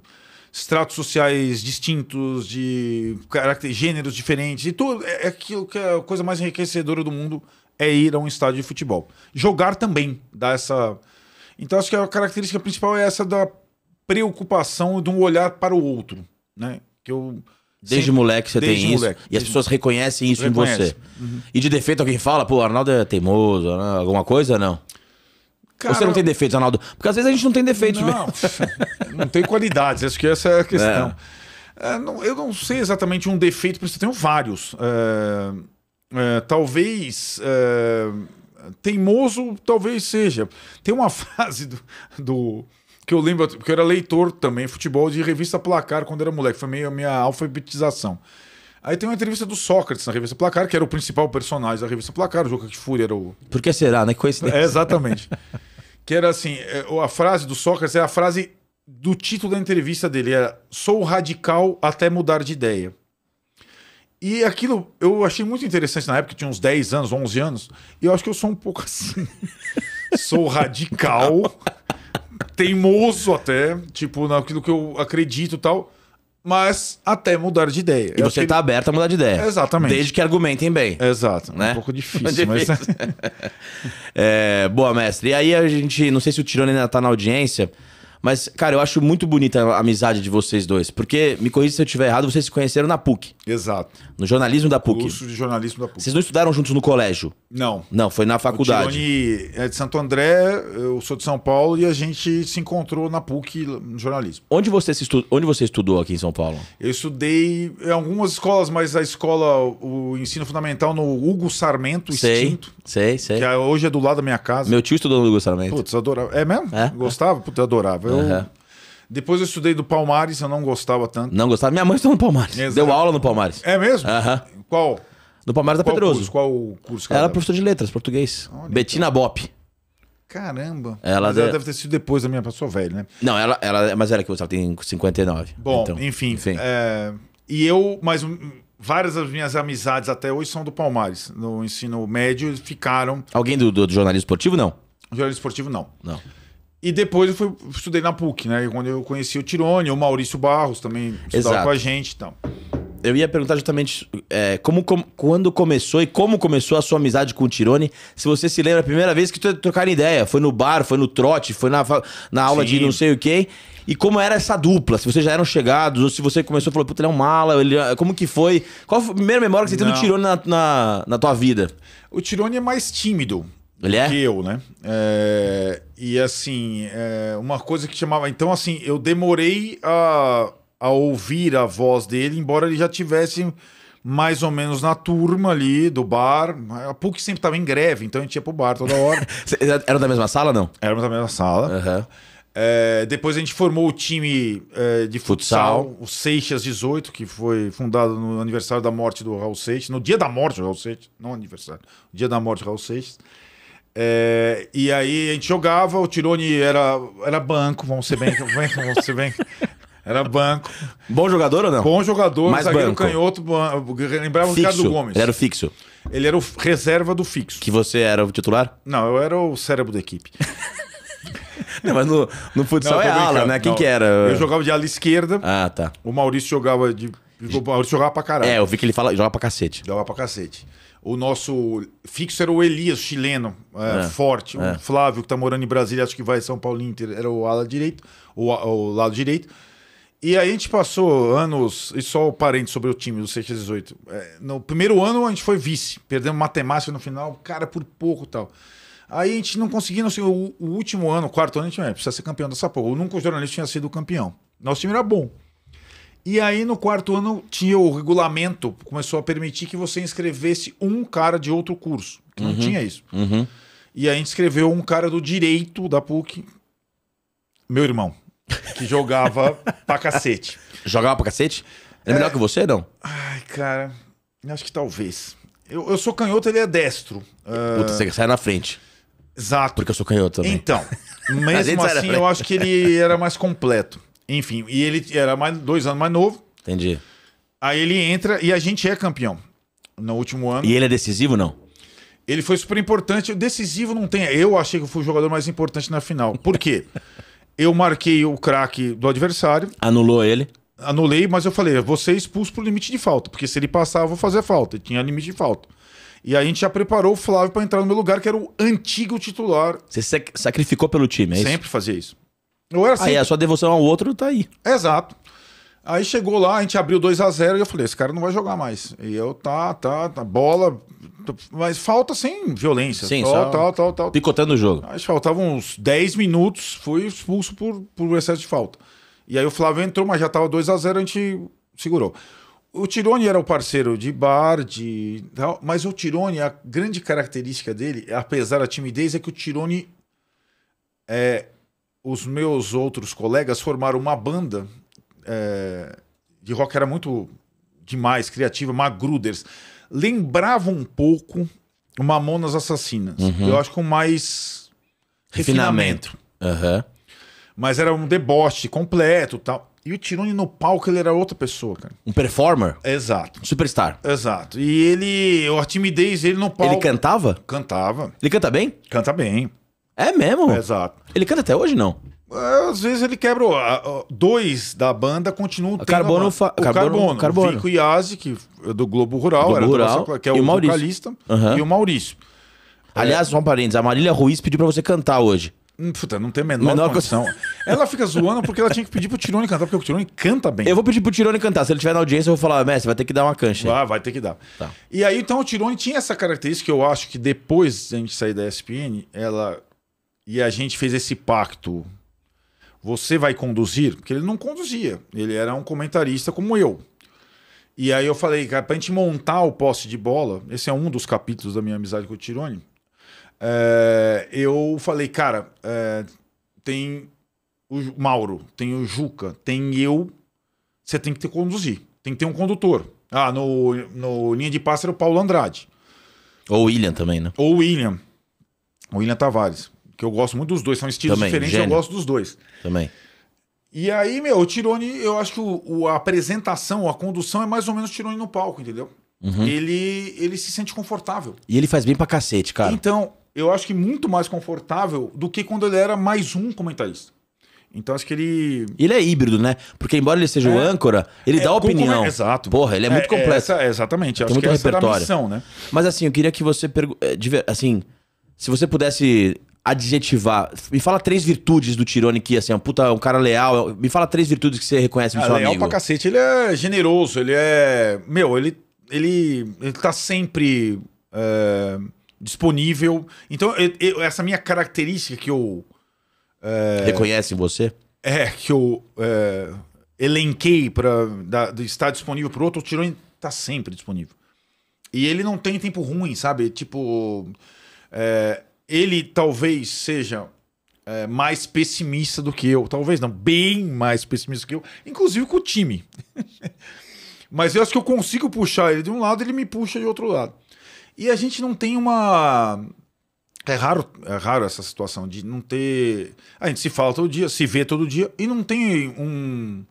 estratos sociais distintos, de gêneros diferentes, e tudo, é, é aquilo que é a coisa mais enriquecedora do mundo é ir a um estádio de futebol. Jogar também dá essa então acho que a característica principal é essa da preocupação de um olhar para o outro, né? Que eu Desde sempre, moleque você desde tem isso. Moleque, e as pessoas reconhecem isso reconhece. em você. Uhum. E de defeito alguém fala, pô, Arnaldo é teimoso, né? alguma coisa? Não. Cara, você não tem defeitos, Arnaldo? Porque às vezes a gente não tem defeitos não, mesmo. não tem qualidades, acho que essa é a questão. É. É, não, eu não sei exatamente um defeito, porque eu tenho vários. É, é talvez é, teimoso talvez seja. Tem uma frase do, do que eu lembro, porque eu era leitor também, futebol de revista Placar quando era moleque, foi meio a minha alfabetização. Aí tem uma entrevista do Sócrates na revista Placar, que era o principal personagem da revista Placar, o Juca de Fúria era o. Por que será, né? Coincidência. É, exatamente. que era assim: é, a frase do Sócrates é a frase do título da entrevista dele: era é, Sou radical até mudar de ideia. E aquilo eu achei muito interessante na época, tinha uns 10 anos, 11 anos, e eu acho que eu sou um pouco assim. sou radical, teimoso até, tipo, naquilo que eu acredito e tal, mas até mudar de ideia. E eu você está que... Tá aberto a mudar de ideia. Exatamente. Desde que argumentem bem. Exato. Né? Um pouco difícil, mas... Né? é, boa, mestre. E aí a gente, não sei se o Tirone ainda está na audiência, mas, cara, eu acho muito bonita a amizade de vocês dois. Porque, me corrija se eu estiver errado, vocês se conheceram na PUC. Exato. No jornalismo da PUC. Curso de jornalismo da PUC. Vocês não estudaram juntos no colégio? Não. Não, foi na faculdade. O é de Santo André, eu sou de São Paulo e a gente se encontrou na PUC no jornalismo. Onde você, se estu... Onde você estudou aqui em São Paulo? Eu estudei em algumas escolas, mas a escola, o ensino fundamental no Hugo Sarmento, sei, Sei, sei. Que é hoje é do lado da minha casa. Meu tio estudou no Hugo Sarmento. Putz, adorava. É mesmo? É? é. Gostava? Putz, adorava. Eu eu... Uhum. Então, depois eu estudei do Palmares, eu não gostava tanto. Não gostava? Minha mãe estudou no Palmares. Exato. Deu aula no Palmares. É mesmo? Uhum. Qual? No Palmares da Qual Pedroso. Curso? Qual o curso? Ela era é professora de letras, português. Olha, Betina então. Bop. Caramba. Ela, ela, é- deve ter sido depois da minha pessoa velha, né? Não, ela, ela mas era é que ela tem 59. Bom, então, enfim. enfim. É... E eu, mas várias das minhas amizades até hoje são do Palmares. No ensino médio ficaram. Alguém do, do jornalismo esportivo, não? Jornalismo esportivo, não. Não. E depois eu fui, estudei na PUC, né? Quando eu conheci o Tirone, o Maurício Barros também estudava com a gente e então. tal. Eu ia perguntar justamente é, como, quando começou e como começou a sua amizade com o Tirone. Se você se lembra a primeira vez que trocaram ideia. Foi no bar, foi no trote, foi na, na aula Sim. de não sei o quê. E como era essa dupla? Se vocês já eram chegados, ou se você começou e falou, puta, ele é um mala, ele... É-", como que foi? Qual foi a primeira memória que você tem do Tirone na, na, na tua vida? O Tirone é mais tímido. Ele é? Que eu, né? É, e assim, é, uma coisa que chamava. Então, assim, eu demorei a, a ouvir a voz dele, embora ele já tivesse mais ou menos na turma ali do bar. A PUC sempre estava em greve, então a gente ia pro bar toda hora. Era da mesma sala, não? Era da mesma sala. Uhum. É, depois a gente formou o time é, de futsal, futsal, o Seixas 18, que foi fundado no aniversário da morte do Raul Seixas, no dia da morte do Raul Seixas, não aniversário, dia da morte do Raul Seixas. É, e aí a gente jogava, o Tirone era, era banco, vamos ser bem, vamos ser bem. Era banco. Bom jogador ou não? Bom jogador, Mais zagueiro banco. canhoto, lembrava fixo. o Ricardo Gomes. Ele era o fixo. Ele era o reserva do fixo. Que você era o titular? Não, eu era o cérebro da equipe. não, mas no, no futsal não, é ala, né? Quem não. que era? Eu jogava de ala esquerda. Ah, tá. O Maurício jogava de. O Maurício jogava pra caralho. É, eu vi que ele fala, jogava pra cacete. Jogava pra cacete o nosso fixo era o Elias, chileno, é, é, forte. É. O Flávio, que está morando em Brasília, acho que vai São Paulo Inter, era o ala direito, o, o lado direito. E aí a gente passou anos, e só o parente sobre o time do 618. É, no primeiro ano a gente foi vice, perdemos matemática no final, cara, por pouco tal. Aí a gente não conseguia, assim, o, o último ano, o quarto ano, a gente é, precisa ser campeão dessa porra. Nunca o jornalista tinha sido campeão. Nosso time era bom. E aí, no quarto ano, tinha o regulamento, começou a permitir que você inscrevesse um cara de outro curso. Que uhum. não tinha isso. Uhum. E aí, a gente inscreveu um cara do direito da PUC, meu irmão, que jogava pra cacete. Jogava pra cacete? Ele é, é melhor é. que você, não? Ai, cara, acho que talvez. Eu, eu sou canhoto, ele é destro. Ah, Puta, uh... você sai na frente. Exato. Porque eu sou canhoto também. Então, mesmo assim, eu acho que ele era mais completo. Enfim, e ele era mais, dois anos mais novo. Entendi. Aí ele entra e a gente é campeão no último ano. E ele é decisivo não? Ele foi super importante. Decisivo não tem. Eu achei que eu fui o jogador mais importante na final. Por quê? eu marquei o craque do adversário. Anulou ele? Anulei, mas eu falei, você é expulso pro limite de falta, porque se ele passar, eu vou fazer falta. Ele tinha limite de falta. E a gente já preparou o Flávio para entrar no meu lugar, que era o antigo titular. Você sacrificou pelo time, é Sempre isso? Sempre fazia isso. Eu era Aí assim. a sua devoção ao outro tá aí. Exato. Aí chegou lá, a gente abriu 2 a 0 e eu falei, esse cara não vai jogar mais. E eu, tá, tá, tá bola, mas falta sem violência. Sim, tal, tal, tal, tal. Picotando o jogo. Aí faltavam uns 10 minutos, fui expulso por, por excesso de falta. E aí o Flávio entrou, mas já tava 2 a 0 a gente segurou. O Tirone era o parceiro de bar, de tal, mas o Tirone, a grande característica dele, apesar da timidez, é que o Tirone é, os meus outros colegas formaram uma banda é, de rock, era muito demais, criativa, Magruders. Lembrava um pouco Mamonas Assassinas. Uhum. Eu acho com mais refinamento. refinamento. Uhum. Mas era um deboche completo tal. E o Tirone no palco, ele era outra pessoa, cara. Um performer? Exato. Superstar. Exato. E ele, a timidez ele no palco. Ele cantava? Cantava. Ele canta bem? Canta bem. É mesmo? Exato. Ele canta até hoje, não? É, às vezes ele quebra. Dois da banda continuam tendo. Carbono, o Carbono, Carbono, Carbono. Vico Iazzi, que é do Globo Rural, Globo Rural nossa, que é o, Maurício. vocalista, uhum. e o Maurício. Aliás, é. só um parênteses, a Marília Ruiz pediu pra você cantar hoje. Hum, puta, não tem a menor, menor condição. ela fica zoando porque ela tinha que pedir pro Tirone cantar, porque o Tirone canta bem. Eu vou pedir pro Tirone cantar. Se ele tiver na audiência, eu vou falar, mestre, vai ter que dar uma cancha. Ah, vai ter que dar. Tá. E aí, então, o Tirone tinha essa característica que eu acho que depois de a gente sair da ESPN, ela e a gente fez esse pacto. Você vai conduzir? Porque ele não conduzia, ele era um comentarista como eu. E aí eu falei, cara, pra gente montar o posse de bola, esse é um dos capítulos da minha amizade com o Tirone. É, eu falei, cara, é, tem o Mauro, tem o Juca, tem eu. Você tem que ter conduzir, tem que ter um condutor. Ah, no, no Linha de Pássaro, Paulo Andrade. Ou William também, né? Ou William. O William Tavares que eu gosto muito dos dois. São estilos Também, diferentes, gênio. eu gosto dos dois. Também. E aí, meu, o Tirone, eu acho que o, o, a apresentação, a condução é mais ou menos Tirone no palco, entendeu? Uhum. Ele, ele se sente confortável. E ele faz bem pra cacete, cara. Então, eu acho que muito mais confortável do que quando ele era mais um comentarista. Então acho que ele. Ele é híbrido, né? Porque embora ele seja é, o âncora, ele é, dá opinião. Como... É, exato. Porra, ele é, é muito é completo. Essa, exatamente. Tem acho muito que é repertório. Missão, né? Mas assim, eu queria que você. Pergu... Eh, assim, se você pudesse adjetivar. Me fala três virtudes do Tirone que, assim, é um puta, um cara leal. Me fala três virtudes que você reconhece no ah, seu leal amigo. Leal pra cacete, ele é generoso, ele é... Meu, ele, ele, ele tá sempre é, disponível. Então, eu, eu, essa minha característica que eu... É, Reconhece em você? É, que eu é, elenquei pra da, estar disponível pro outro, o Tirone tá sempre disponível. E ele não tem tempo ruim, sabe? Tipo... É, ele talvez seja é, mais pessimista do que eu. Talvez não, bem mais pessimista do que eu, inclusive com o time. Mas eu acho que eu consigo puxar ele de um lado, ele me puxa de outro lado. E a gente não tem uma. É raro, é raro essa situação de não ter. A gente se fala todo dia, se vê todo dia e não tem um.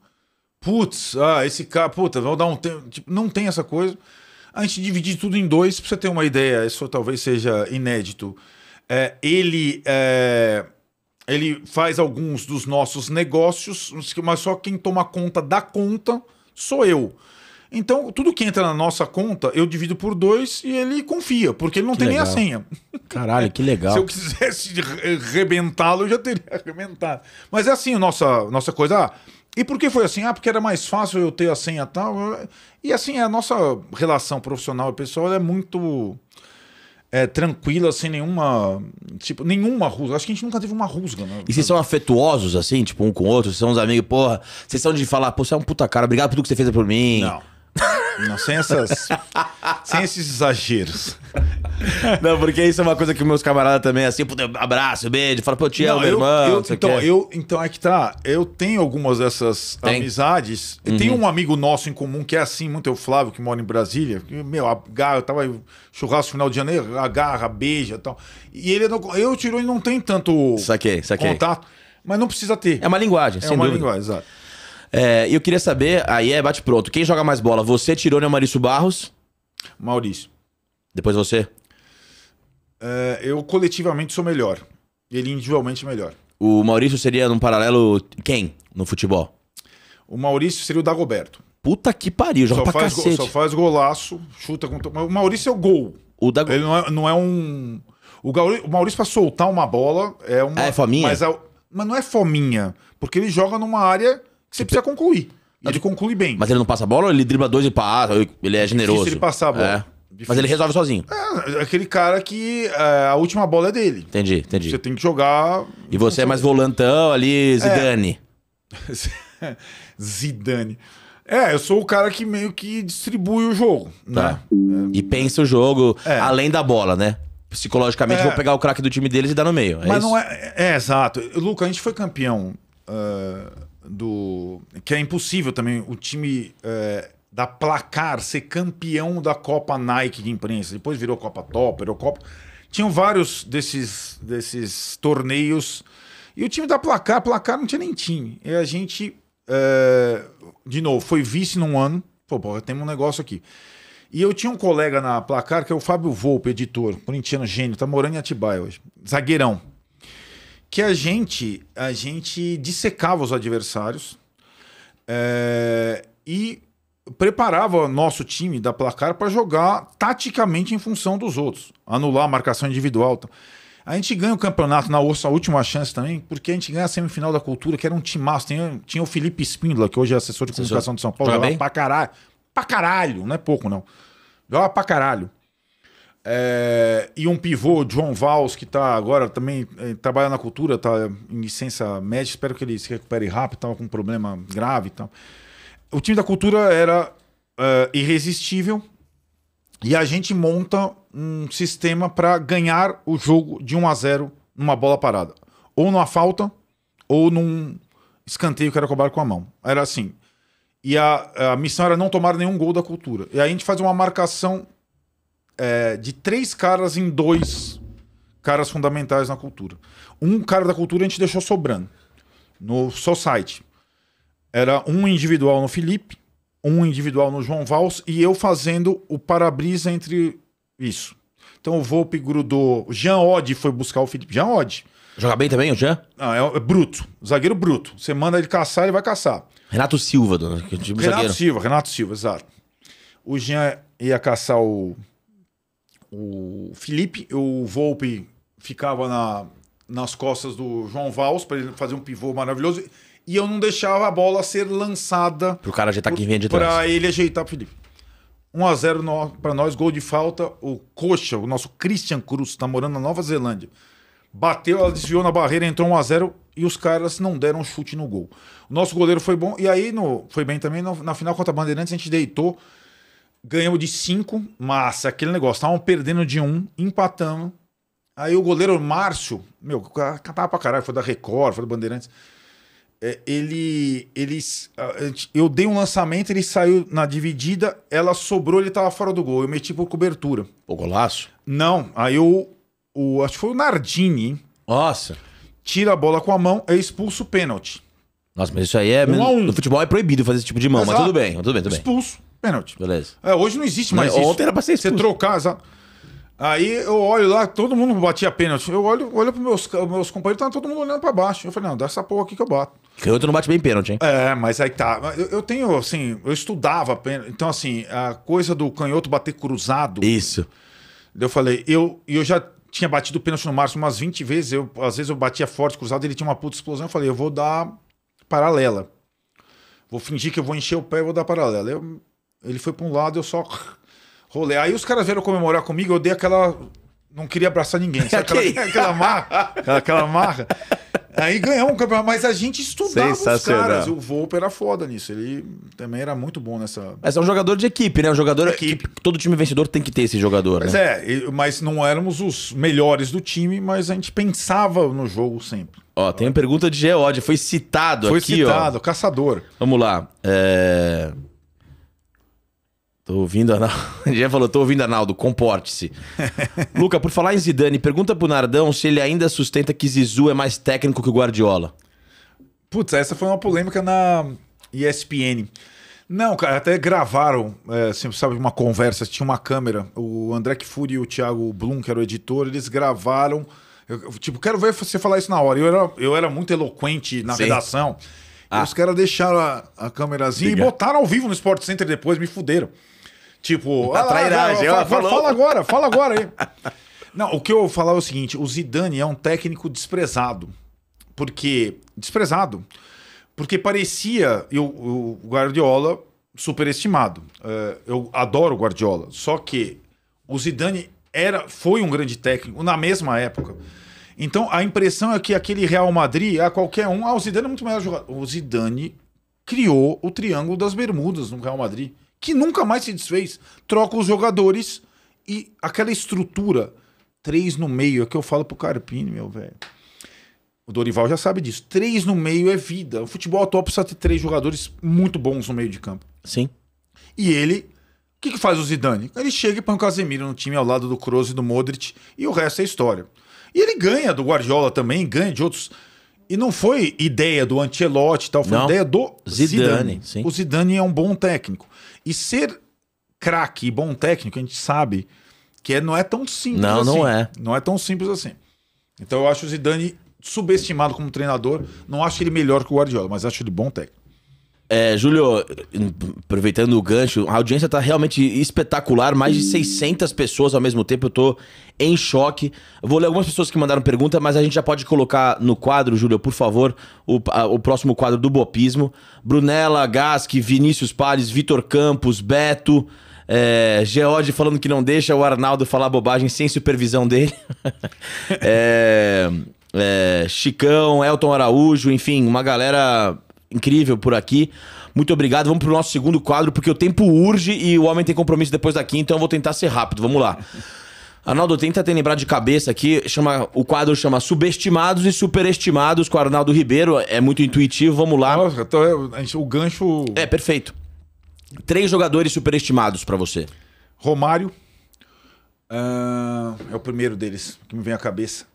Putz, ah, esse cara, puta, vou dar um tempo. Tipo, não tem essa coisa. A gente divide tudo em dois, pra você ter uma ideia, isso talvez seja inédito é, ele, é, ele faz alguns dos nossos negócios, mas só quem toma conta da conta sou eu. Então, tudo que entra na nossa conta, eu divido por dois e ele confia, porque ele não que tem legal. nem a senha. Caralho, que legal. Se eu quisesse arrebentá-lo, eu já teria arrebentado. Mas é assim a nossa, nossa coisa. Ah, e por que foi assim? Ah, porque era mais fácil eu ter a senha tal. E assim, a nossa relação profissional e pessoal é muito é, tranquila, sem nenhuma. Tipo, nenhuma rusga. Acho que a gente nunca teve uma rusga, né? E vocês são afetuosos, assim, tipo, um com o outro? Vocês são uns amigos, porra. Vocês são de falar, pô, você é um puta cara, obrigado por tudo que você fez por mim. Não. Não, sem, essas, sem esses exageros. Não, porque isso é uma coisa que meus camaradas também, assim, abraço, beijo, fala, pô, te meu irmão. Eu, então, eu, então é que tá. Eu tenho algumas dessas tem? amizades. Uhum. Tem um amigo nosso em comum que é assim, muito, é o Flávio, que mora em Brasília. Que, meu, agarra, eu tava churrasco final de janeiro, agarra, beija e tal. E ele não, eu tirou e não tem tanto saquei, saquei. contato. Mas não precisa ter. É uma linguagem, É uma dúvida. linguagem, exato. É, eu queria saber, aí é bate pronto. Quem joga mais bola? Você, Tirone ou Maurício Barros? Maurício. Depois você? É, eu coletivamente sou melhor. Ele individualmente melhor. O Maurício seria num paralelo quem no futebol? O Maurício seria o Dagoberto. Puta que pariu, joga só pra faz cacete. Go, só faz golaço, chuta com... O Maurício é o gol. O Dago... Ele não é, não é um... O, Gauri... o Maurício pra soltar uma bola é uma... Ah, é fominha? Mas, a... É mas não é fominha, porque ele joga numa área que você precisa concluir. E ele conclui bem. Mas ele não passa a bola ou ele dribla dois e passa? Ele é generoso. Se ele passar a bola. É. Mas ele resolve sozinho. É, é, aquele cara que é, a última bola é dele. Entendi, entendi. Você tem que jogar. E você é mais volantão ali, é. Zidane. É. Zidane. É, eu sou o cara que meio que distribui o jogo, tá. né? E pensa o jogo é. além da bola, né? Psicologicamente, vou pegar o craque do time deles e dar no meio. Mas isso? não é. É, exato. Luca, a gente foi campeão. Uh do que é impossível também o time é, da Placar ser campeão da Copa Nike de imprensa. Depois virou Copa Top, o Copa. Tinham vários desses, desses torneios. E o time da Placar, Placar não tinha nem time. E a gente, é, de novo, foi vice num ano. Pô, pô, temos um negócio aqui. E eu tinha um colega na Placar, que é o Fábio Volpe, editor, corintiano gênio, tá morando em Atibaia hoje. Zagueirão que a gente, a gente dissecava os adversários é, e preparava nosso time da placar para jogar taticamente em função dos outros, anular a marcação individual. A gente ganha o campeonato na última chance também, porque a gente ganha a semifinal da cultura, que era um timaço. Tinha, tinha o Felipe Espíndola, que hoje é assessor de comunicação de São Paulo, jogava pra caralho. Pra caralho, não é pouco não. Jogava pra caralho. É, e um pivô, John Valls, que está agora também é, trabalha na cultura, está em licença médica, espero que ele se recupere rápido, estava com um problema grave O time da cultura era eh, irresistível e a gente monta um sistema para ganhar o jogo de 1 a 0 numa bola parada. Ou numa falta, ou num escanteio que era cobrado com a mão. Era assim. E a, a missão era não tomar nenhum gol da cultura. E aí a gente faz uma marcação é, de três caras em dois caras fundamentais na cultura. Um cara da cultura a gente deixou sobrando no Society. Era um individual no Felipe, um individual no João Valls e eu fazendo o para-brisa entre isso. Então o Volpe grudou. Jean Odd foi buscar o Felipe. Jean Odd. Joga bem também o Jean? Não, é, é bruto. Zagueiro bruto. Você manda ele caçar, ele vai caçar. Renato Silva, dona. do é Renato zagueiro. Silva, Renato Silva, exato. O Jean ia caçar o o Felipe, o Volpe ficava na, nas costas do João Valls para ele fazer um pivô maravilhoso. E eu não deixava a bola ser lançada. Para o cara ajeitar quem vem de trás. Para ele ajeitar o Felipe. 1x0 para nós, gol de falta. O Coxa, o nosso Christian Cruz, está morando na Nova Zelândia. Bateu, ela desviou na barreira, entrou 1x0 e os caras não deram chute no gol. O nosso goleiro foi bom. E aí no, foi bem também. No, na final contra a Bandeirantes, a gente deitou. Ganhamos de 5, massa, aquele negócio. Estavam perdendo de 1, um, empatamos. Aí o goleiro Márcio, meu, cantava pra caralho, foi da Record, foi do Bandeirantes. É, ele, ele. Eu dei um lançamento, ele saiu na dividida, ela sobrou, ele tava fora do gol. Eu meti por cobertura. O golaço? Não, aí O, acho que foi o Nardini, hein? Nossa. Tira a bola com a mão, é expulso o pênalti. Nossa, mas isso aí é. Um um. No futebol é proibido fazer esse tipo de mão, mas tudo bem, tudo bem, tudo bem. Expulso. Pênalti. Beleza. É, hoje não existe mais Mas isso. Ontem era pra ser Você trocar, exato. Aí eu olho lá, todo mundo batia pênalti. Eu olho, olho pros meus, meus companheiros, tava tá todo mundo olhando pra baixo. Eu falei, não, dá essa porra aqui que eu bato. Canhoto não bate bem pênalti, hein? É, mas aí tá. Eu, eu tenho, assim, eu estudava pênalti. Então, assim, a coisa do canhoto bater cruzado. Isso. Eu falei, eu, eu já tinha batido pênalti no Márcio umas 20 vezes. Eu, às vezes eu batia forte, cruzado, ele tinha uma puta explosão. Eu falei, eu vou dar paralela. Vou fingir que eu vou encher o pé e vou dar paralela. Eu ele foi para um lado, eu só rolei. Aí os caras vieram comemorar comigo, eu dei aquela. Não queria abraçar ninguém. Sabe? Aquela, aquela marra. Aquela marra. Aí ganhamos um campeonato, mas a gente estudava os caras. O Volpe era foda nisso. Ele também era muito bom nessa. Mas é um jogador de equipe, né? Um jogador equipe. Que todo time vencedor tem que ter esse jogador. Mas né? é, mas não éramos os melhores do time, mas a gente pensava no jogo sempre. Ó, tem uma pergunta de Geode, foi citado foi aqui, citado, ó. Foi citado, caçador. Vamos lá. É... Tô ouvindo, Arnaldo. Já falou, tô ouvindo, Arnaldo, comporte-se. Luca, por falar em Zidane, pergunta pro Nardão se ele ainda sustenta que Zizou é mais técnico que o Guardiola. Putz, essa foi uma polêmica na ESPN. Não, cara, até gravaram, é, assim, sabe, uma conversa, tinha uma câmera. O André Kfouri e o Thiago Blum, que era o editor, eles gravaram. Eu, tipo, quero ver você falar isso na hora. Eu era, eu era muito eloquente na Sim. redação. Ah. Os caras deixaram a, a câmerazinha e botaram ao vivo no Sport Center depois, me fuderam. Tipo, a trairagem. Ah, fala, fala agora, fala agora aí. Não, o que eu vou falar é o seguinte: o Zidane é um técnico desprezado. Porque. Desprezado. Porque parecia. Eu, o Guardiola, superestimado. Uh, eu adoro o Guardiola. Só que o Zidane era, foi um grande técnico na mesma época. Então a impressão é que aquele Real Madrid, a qualquer um, ah, o Zidane é muito melhor jogador. O Zidane criou o Triângulo das Bermudas no Real Madrid que nunca mais se desfez. Troca os jogadores e aquela estrutura, três no meio, é que eu falo pro Carpini, meu velho. O Dorival já sabe disso. Três no meio é vida. O futebol atual precisa ter três jogadores muito bons no meio de campo. Sim. E ele, o que, que faz o Zidane? Ele chega e põe o Casemiro no time ao lado do Kroos e do Modric e o resto é história. E ele ganha do Guardiola também, ganha de outros. E não foi ideia do Ancelotti e tal, foi não. ideia do Zidane. Zidane. O Zidane é um bom técnico. E ser craque e bom técnico, a gente sabe que é, não é tão simples não, assim. Não, é. Não é tão simples assim. Então eu acho o Zidane subestimado como treinador. Não acho ele melhor que o Guardiola, mas acho ele bom técnico. É, Júlio, aproveitando o gancho, a audiência está realmente espetacular, mais de 600 pessoas ao mesmo tempo, eu estou em choque. vou ler algumas pessoas que mandaram pergunta, mas a gente já pode colocar no quadro, Júlio, por favor, o, a, o próximo quadro do Bopismo. Brunella, Gasque, Vinícius Pares, Vitor Campos, Beto, é, Geode falando que não deixa o Arnaldo falar bobagem sem supervisão dele. é, é, Chicão, Elton Araújo, enfim, uma galera incrível por aqui. Muito obrigado. Vamos pro nosso segundo quadro, porque o tempo urge e o homem tem compromisso depois daqui, então eu vou tentar ser rápido. Vamos lá. Arnaldo, tenta te lembrar de cabeça aqui. Chama, o quadro chama Subestimados e Superestimados com Arnaldo Ribeiro. É muito intuitivo, vamos lá. Nossa, o gancho. É, perfeito. Três jogadores superestimados para você: Romário. Uh, é o primeiro deles que me vem à cabeça.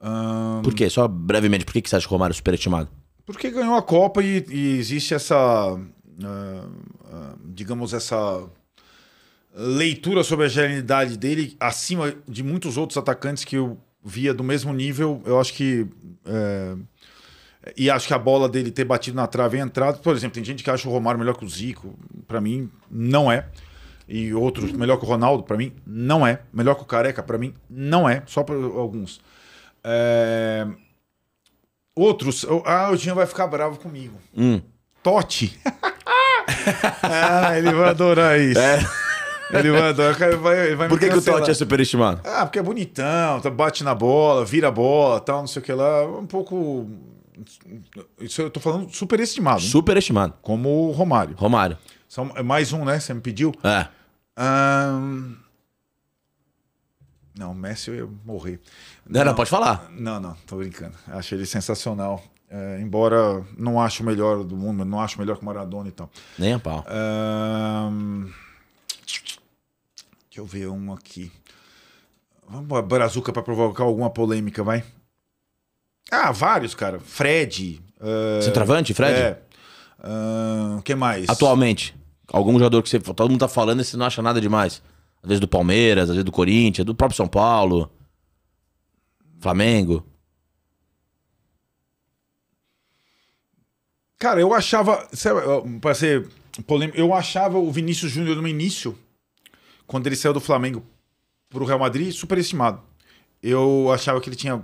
Uh... Por quê? Só brevemente, por que, que você acha o Romário superestimado? Porque ganhou a Copa e, e existe essa, uh, uh, digamos, essa leitura sobre a genialidade dele acima de muitos outros atacantes que eu via do mesmo nível. Eu acho que. Eh, e acho que a bola dele ter batido na trave e entrado. Por exemplo, tem gente que acha o Romário melhor que o Zico. Para mim, não é. E outros, melhor que o Ronaldo, para mim, não é. Melhor que o Careca, para mim, não é. Só para alguns. É, Outros, ah, o Jean vai ficar bravo comigo. Hum. Totti. ah, ele vai adorar isso. É. Ele vai adorar. Ele vai, ele vai Por que, que o Totti é superestimado? Ah, porque é bonitão, tá, bate na bola, vira a bola, tal, não sei o que lá. Um pouco. Isso eu tô falando superestimado. Hein? Superestimado. Como o Romário. Romário. São, é mais um, né? Você me pediu? É. Um... Não, Messi eu ia morrer. Não, não, pode falar. Não, não, tô brincando. Acho ele sensacional. É, embora não acho o melhor do mundo, não acho melhor que o Maradona e tal. Nem a pau. Deixa eu ver um aqui. Vamos a Brazuca para provocar alguma polêmica, vai. Ah, vários, cara. Fred. Uh... Eh, Centravante, Fred? É. O uh... que mais? Atualmente. Algum jogador que você. Todo mundo tá falando e você não acha nada demais. Às vezes do Palmeiras, às vezes do Corinthians, do próprio São Paulo. Flamengo? Cara, eu achava. Para ser polêmico, eu achava o Vinícius Júnior no início, quando ele saiu do Flamengo para o Real Madrid, superestimado. Eu achava que ele tinha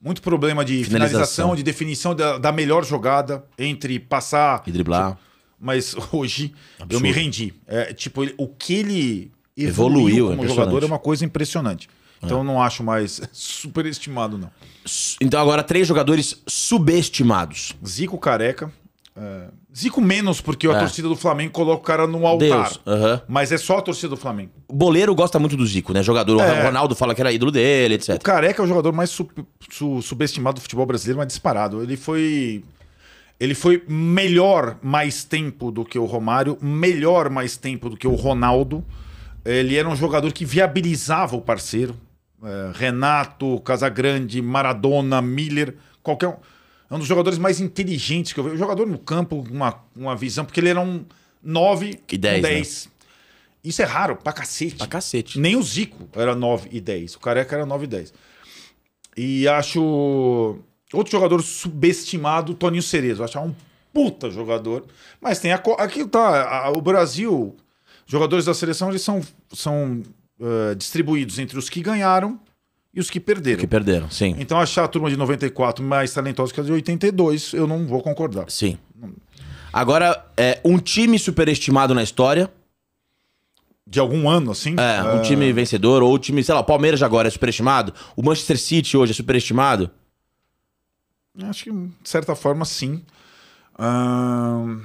muito problema de finalização, finalização de definição da, da, melhor jogada entre passar e driblar. Mas hoje Absurdo. eu me rendi. É, tipo, ele, o que ele evoluiu, evoluiu como é jogador é uma coisa impressionante. Então eu não acho mais superestimado, não. Então agora três jogadores subestimados. Zico Careca. É... Zico menos, porque a é. torcida do Flamengo coloca o cara no altar. Deus, uhum. Mas é só a torcida do Flamengo. O boleiro gosta muito do Zico, né? Jogador. O é. Ronaldo fala que era ídolo dele, etc. O Careca é o jogador mais sub, su, subestimado do futebol brasileiro, mas disparado. Ele foi. Ele foi melhor mais tempo do que o Romário, melhor mais tempo do que o Ronaldo. Ele era um jogador que viabilizava o parceiro. É, Renato, Casagrande, Maradona, Miller, qualquer um. É um dos jogadores mais inteligentes que eu vejo. O jogador no campo, uma, uma visão, porque ele era um 9 e 10. 10. Né? Isso é raro, pra cacete. Pra cacete. Nem o Zico era 9 e 10. O Careca era 9 e 10. E acho. Outro jogador subestimado, Toninho Cerezo. Acho um puta jogador. Mas tem a. Aqui tá. A, o Brasil. Jogadores da seleção, eles são, são eh, distribuídos entre os que ganharam e os que perderam. Que perderam, sim. Então achar a turma de 94 mais talentosa que a de 82, eu não vou concordar. Sim. Agora, é, um time superestimado na história. De algum ano, assim? É, um é... time vencedor, ou o time, sei lá, o Palmeiras agora é superestimado, o Manchester City hoje é superestimado. Acho que, de certa forma, sim. Uh...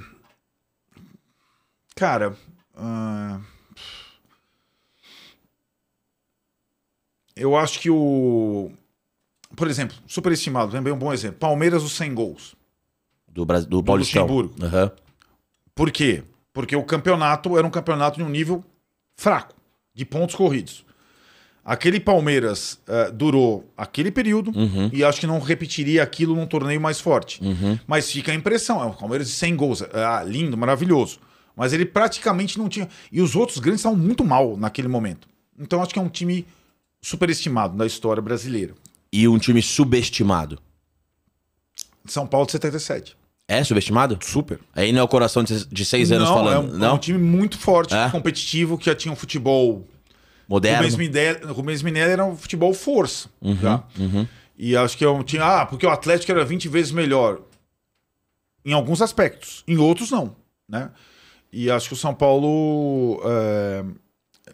Cara. Uh... eu acho que o. Por exemplo, superestimado, bem um bom exemplo. Palmeiras, os 100 gols. Do, Brasil, do, do Paulistão. Luxemburgo. Uhum. Por quê? Porque o campeonato era um campeonato de um nível fraco, de pontos corridos. Aquele Palmeiras uh, durou aquele período uhum. e acho que não repetiria aquilo num torneio mais forte. Uhum. Mas fica a impressão: é um Palmeiras de 100 gols. É, ah, lindo, maravilhoso. Mas ele praticamente não tinha. E os outros grandes estavam muito mal naquele momento. Então acho que é um time superestimado da história brasileira. E um time subestimado? São Paulo de 77. É subestimado? Super. Aí é, não é o coração de seis anos não, falando, é um, não? É um time muito forte, é? competitivo, que já tinha um futebol... Moderno. Rubens Minelli, Rubens Minelli era um futebol força, uhum, tá? Uhum. E acho que é um time... Ah, porque o Atlético era 20 vezes melhor. Em alguns aspectos. Em outros, não, né? E acho que o São Paulo... É,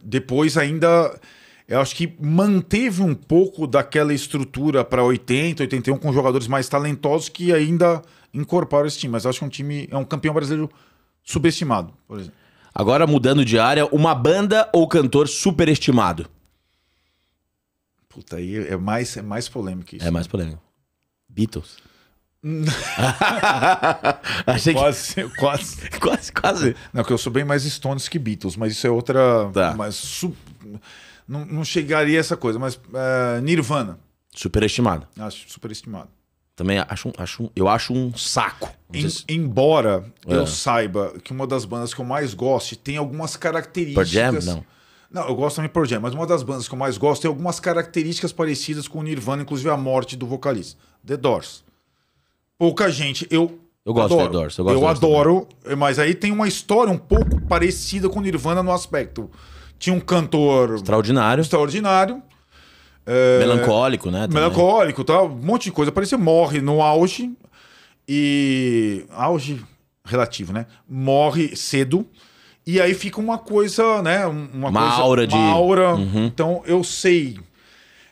depois ainda eu acho que manteve um pouco daquela estrutura para 80, 81 com jogadores mais talentosos que ainda incorporaram esse time. Mas acho que é um time é um campeão brasileiro subestimado, por exemplo. Agora mudando de área, uma banda ou cantor superestimado? Puta, aí é mais é mais polêmico isso. É mais polêmico. Beatles. Achei quase, que... quase, quase, quase. Não, que eu sou bem mais Stones que Beatles, mas isso é outra, tá. mas su não, não chegaria a essa coisa, mas uh, Nirvana. Superestimado. Acho superestimado. Também acho, acho, eu acho um saco. Em, se... Assim. Embora é. eu saiba que uma das bandas que eu mais gosto tem algumas características. Jam? Não. Não, eu gosto também de Pearl Jam, mas uma das bandas que eu mais gosto tem algumas características parecidas com o Nirvana, inclusive a morte do vocalista. The Doors. Pouca gente. Eu eu gosto adoro. de The Doors. Eu, eu adoro, também. mas aí tem uma história um pouco parecida com Nirvana no aspecto. Tinha um cantor. Extraordinário. Extraordinário. É, melancólico, né? Também. Melancólico, tal, um monte de coisa. Parecia morre no auge. E. Auge relativo, né? Morre cedo. E aí fica uma coisa, né? Uma, uma coisa, aura uma de. aura. Uhum. Então eu sei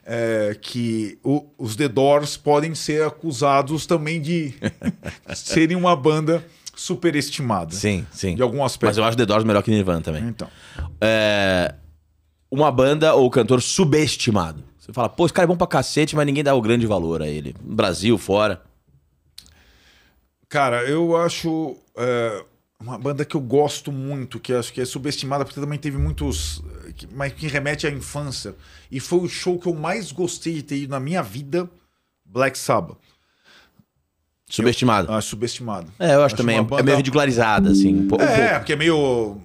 é, que o, os The Doors podem ser acusados também de serem uma banda superestimada. Sim, sim. De algum aspecto. Mas eu acho The Doors melhor que Nirvana também. Então. É, uma banda ou cantor subestimado. Você fala, pô, esse cara é bom pra cacete, mas ninguém dá o grande valor a ele. No Brasil, fora. Cara, eu acho é, uma banda que eu gosto muito, que acho que é subestimada, porque também teve muitos. É, que, mas que remete à infância. E foi o show que eu mais gostei de ter ido na minha vida Black Sabbath. Subestimado. Eu, ah, acho subestimado. É, eu acho, acho também. É banda... É meio ridicularizado assim. Um é, pouco, é, porque é meio.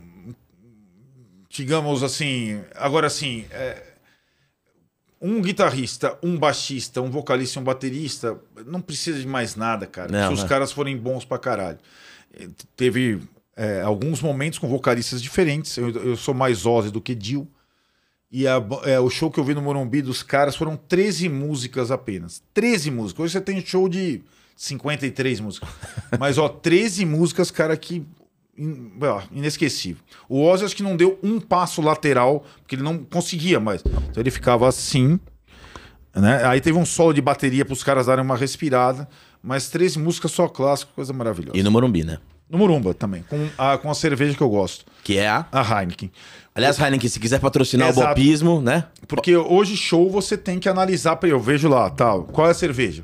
Digamos assim. Agora, assim. É... Um guitarrista, um baixista, um vocalista um baterista não precisa de mais nada, cara. Não, Se os né? caras forem bons pra caralho. É, teve é, alguns momentos com vocalistas diferentes. Eu, eu sou mais Ozzy do que Dio E a, é, o show que eu vi no Morumbi dos caras foram 13 músicas apenas. 13 músicas. Hoje você tem show de 53 músicas. Mas, ó, 13 músicas, cara, que. inesquecível. O Ozzy acho que não deu um passo lateral, porque ele não conseguia mais. Então ele ficava assim. Né? Aí teve um solo de bateria para os caras darem uma respirada. Mas 13 músicas só clássico, coisa maravilhosa. E no Morumbi, né? No Morumba também, com a, com a cerveja que eu gosto. Que é a? A Heineken. Aliás, Heineken, se quiser patrocinar Exato. o Bopismo, né? Porque hoje show você tem que analisar, eu vejo lá, tal, qual é a cerveja?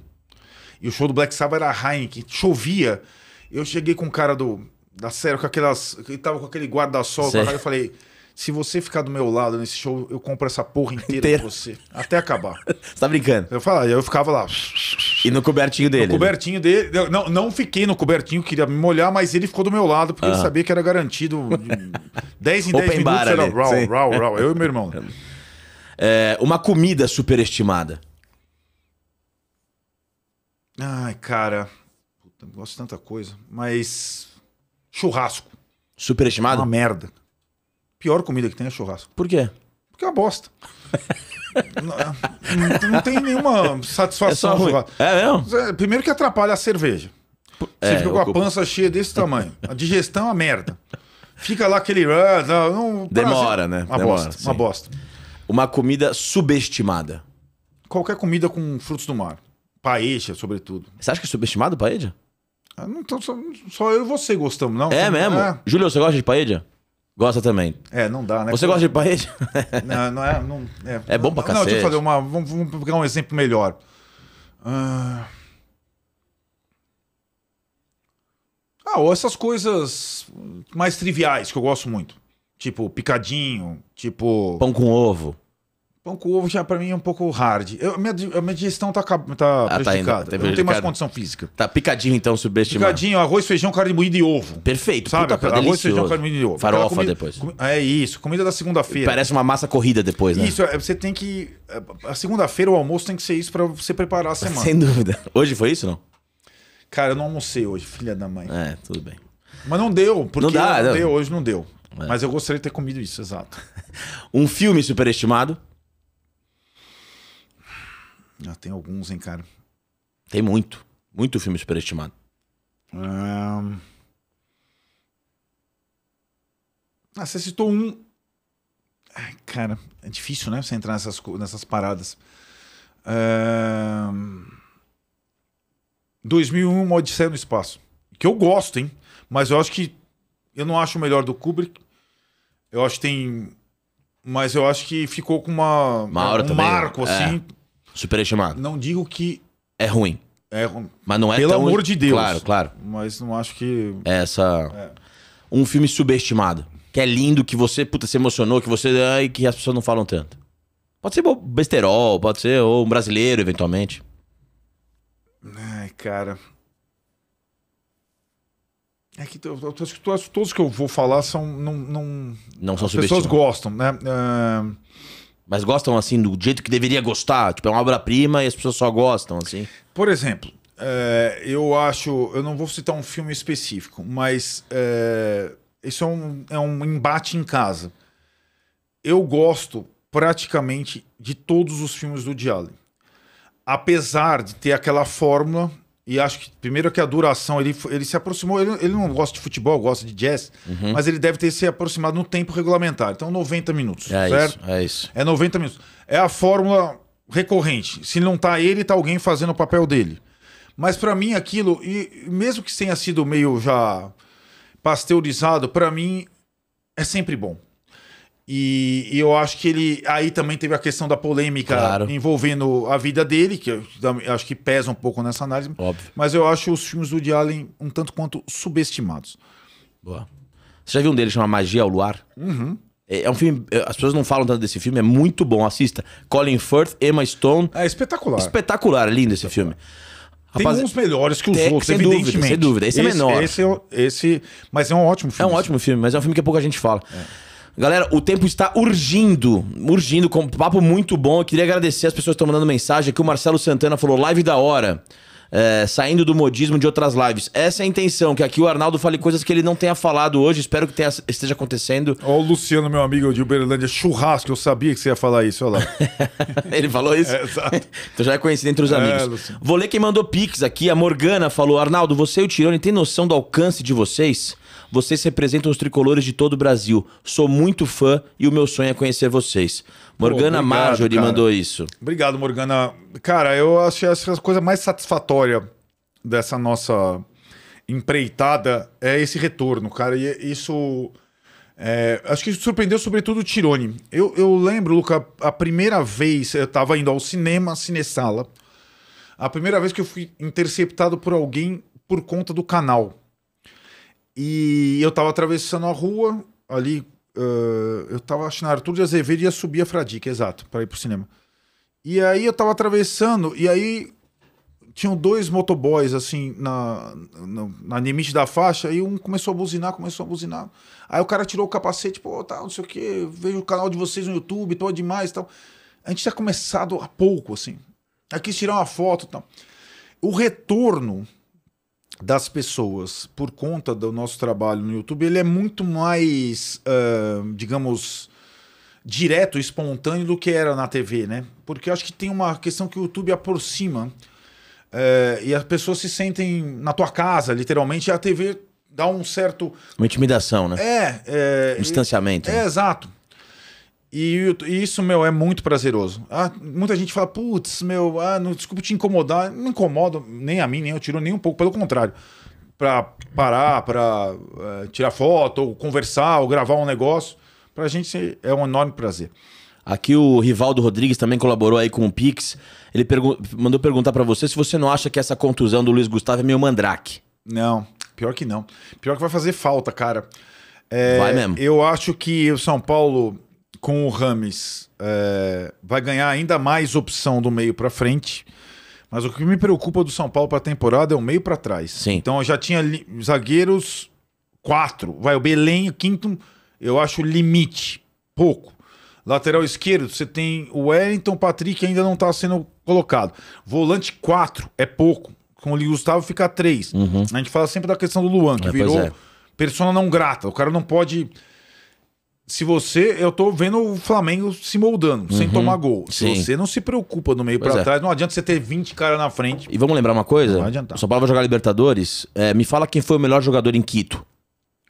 E o show do Black Sabbath era Heineken, chovia. Eu cheguei com um cara do, da série, com aquelas. Ele tava com aquele guarda-sol, eu falei. Se você ficar do meu lado nesse show, eu compro essa porra inteira, inteira. de você. Até acabar. você tá brincando? Eu falava, eu ficava lá. E no cobertinho dele? No cobertinho dele. Não, não fiquei no cobertinho, queria me molhar, mas ele ficou do meu lado, porque uh -huh. ele ah. sabia que era garantido. 10 em 10 minutos era raw, raw, raw. Eu e meu irmão. É, uma comida superestimada. Ai, cara. Puta, gosto de tanta coisa. Mas. Churrasco. Superestimado? Uma merda. Pior comida que tem é churrasco. Por quê? Porque é uma bosta. não, é, não, tem nenhuma satisfação. É, é mesmo? É, primeiro que atrapalha a cerveja. É, Você fica com ocupo. a pança cheia desse tamanho. A digestão é uma merda. Fica lá aquele. Ah, não, é Demora, né? Uma Demora, bosta. Sim. Uma bosta. Uma comida subestimada. Qualquer comida com frutos do mar. Paeja, sobretudo. Você acha que é subestimado o Paeja? Ah, não, então só, só, eu e você gostamos, não? É mesmo? É. Júlio, você gosta de Paeja? Gosta também. É, não dá, né? Você Porque... gosta de Paeja? não, não é. Não, é, é bom pra cacete. Não, deixa eu fazer uma. Vamos, vamos pegar um exemplo melhor. Ah, ah, ou essas coisas mais triviais que eu gosto muito. Tipo, picadinho, tipo. Pão com ovo. Pão com ovo já pra mim é um pouco hard. Eu, minha, minha digestão tá, tá ah, tá prejudicada. indo, tá Eu não tenho mais condição física. Tá picadinho então, subestimado. Picadinho, arroz, feijão, carne moída e ovo. Perfeito. Sabe? Puta, arroz, delicioso. feijão, carne moída e ovo. Farofa comida, depois. Né? Com, é isso, comida da segunda-feira. Parece uma massa corrida depois, né? Isso, é, você tem que... É, a segunda-feira, o almoço tem que ser isso pra você preparar a semana. Sem dúvida. Hoje foi isso, não? Cara, eu não almocei hoje, filha da mãe. É, tudo bem. Mas não deu, porque não, dá, não deu, hoje não deu. É. Mas eu gostaria de ter comido isso, exato. um filme superestimado? Ah, tem alguns, hein, cara? Tem muito. Muito filme superestimado. Um... Ah, você citou um. Ai, cara, é difícil, né? Você entrar nessas, nessas paradas. Um... 2001, uma Odisseia no Espaço. Que eu gosto, hein? Mas eu acho que. Eu não acho o melhor do Kubrick. Eu acho que tem. Mas eu acho que ficou com uma, uma um também, marco, é. assim. É Superestimado. Não digo que. É ruim. É ruim. Mas não é Pelo tão... amor de Deus. Claro, claro. Mas não acho que. É essa. É. Um filme subestimado. Que é lindo, que você, puta, se emocionou, que você. Ai, que as pessoas não falam tanto. Pode ser besterol, pode ser ou um brasileiro, eventualmente. Ai, cara. É que todos que eu vou falar são. Não, não, não são As pessoas gostam, né? Uh... Mas gostam, assim, do jeito que deveria gostar? Tipo, é uma obra-prima e as pessoas só gostam, assim? Por exemplo, é, eu acho... Eu não vou citar um filme específico, mas é, isso é um, é um embate em casa. Eu gosto praticamente de todos os filmes do Woody Apesar de ter aquela fórmula e acho que, primeiro, que a duração, ele, ele se aproximou. Ele, ele não gosta de futebol, gosta de jazz, uhum. mas ele deve ter se aproximado no tempo regulamentar. Então, 90 minutos, é certo? Isso, é isso. É 90 minutos. É a fórmula recorrente. Se não tá ele, tá alguém fazendo o papel dele. Mas para mim, aquilo, e mesmo que tenha sido meio já pasteurizado, para mim é sempre bom. E, e, eu acho que ele. Aí também teve a questão da polêmica claro. envolvendo a vida dele, que eu, acho que pesa um pouco nessa análise. Óbvio. Mas eu acho os filmes do Woody Allen um tanto quanto subestimados. Boa. Você já viu um dele chama Magia ao Luar? Uhum. É, é um filme. É, as pessoas não falam tanto desse filme, é muito bom, assista. Colin Firth, Emma Stone. É espetacular. Espetacular, lindo esse filme. Rapaz, tem uns melhores que os tem, outros, sem evidentemente. Dúvida, sem dúvida. Esse, esse é menor. Esse, esse, é mas é um ótimo filme. É um ótimo filme, mas é um filme que pouca gente fala. É. Galera, o tempo está urgindo, urgindo, com um papo muito bom. Eu queria agradecer as pessoas que estão mandando mensagem aqui. O Marcelo Santana falou: live da hora. É, saindo do modismo de outras lives. Essa é a intenção, que aqui o Arnaldo fale coisas que ele não tenha falado hoje, espero que tenha, esteja acontecendo. Ó, o Luciano, meu amigo de Uberlândia, churrasco, eu sabia que você ia falar isso, olha lá. ele falou isso? É, exato. então já é conhecido entre os é, amigos. Vou ler quem mandou pix aqui, a Morgana falou, Arnaldo, você e o Tirone tem noção do alcance de vocês? Vocês representam os tricolores de todo o Brasil. Sou muito fã e o meu sonho é conhecer vocês. Morgana Pô, obrigado, mandou isso. Obrigado, Morgana. Cara, eu acho que a coisa mais satisfatória dessa nossa empreitada é esse retorno, cara. E isso. É, acho que isso surpreendeu, sobretudo, o Tirone. Eu, eu lembro, Luca, a primeira vez eu tava indo ao cinema, cinesala. A primeira vez que eu fui interceptado por alguém por conta do canal. E eu tava atravessando a rua ali. Uh, eu tava achando Arthur de Azevedo e ia subir a Fradique, exato, para ir pro cinema. E aí eu tava atravessando, e aí tinham dois motoboys assim na, na, na, limite da faixa e um começou a buzinar, começou a buzinar. Aí o cara tirou o capacete, pô, tá, não sei o que vejo o canal de vocês no YouTube, tô demais tal. A gente tinha começado há pouco, assim. Aí quis tirar uma foto tal. O retorno das pessoas por conta do nosso trabalho no YouTube, ele é muito mais, uh, digamos, direto, espontâneo do que era na TV, né? Porque acho que tem uma questão que o YouTube aproxima uh, e as pessoas se sentem na tua casa, literalmente, e a TV dá um certo... Uma intimidação, né? É. é um distanciamento. É, né? é, exato. E, isso, meu, é muito prazeroso. Ah, muita gente fala, putz, meu, ah, não, desculpa te incomodar. Não incomodo nem a mim, nem eu tiro nem um pouco, pelo contrário. Para parar, para eh, tirar foto, ou conversar, ou gravar um negócio, para a gente é um enorme prazer. Aqui o Rivaldo Rodrigues também colaborou aí com o Pix. Ele pergu mandou perguntar para você se você não acha que essa contusão do Luiz Gustavo é meio mandrake. Não, pior que não. Pior que vai fazer falta, cara. É, vai mesmo. Eu acho que o São Paulo com o Rames é, vai ganhar ainda mais opção do meio para frente. Mas o que me preocupa do São Paulo para a temporada é o meio para trás. Sim. Então eu já tinha zagueiros quatro. Vai o Belém, o quinto, eu acho limite, pouco. Lateral esquerdo, você tem o Wellington, Patrick ainda não está sendo colocado. Volante quatro, é pouco. Com o Gustavo fica três. Uhum. A gente fala sempre da questão do Luan, que é, virou é. persona não grata. O cara não pode se você, eu tô vendo o Flamengo se moldando, uhum, sem tomar gol. Se sim. você não se preocupa no meio para é. trás, não adianta você ter 20 caras na frente. E vamos lembrar uma coisa? Não adianta. adiantar. O São Paulo vai jogar Libertadores. É, me fala quem foi o melhor jogador em Quito.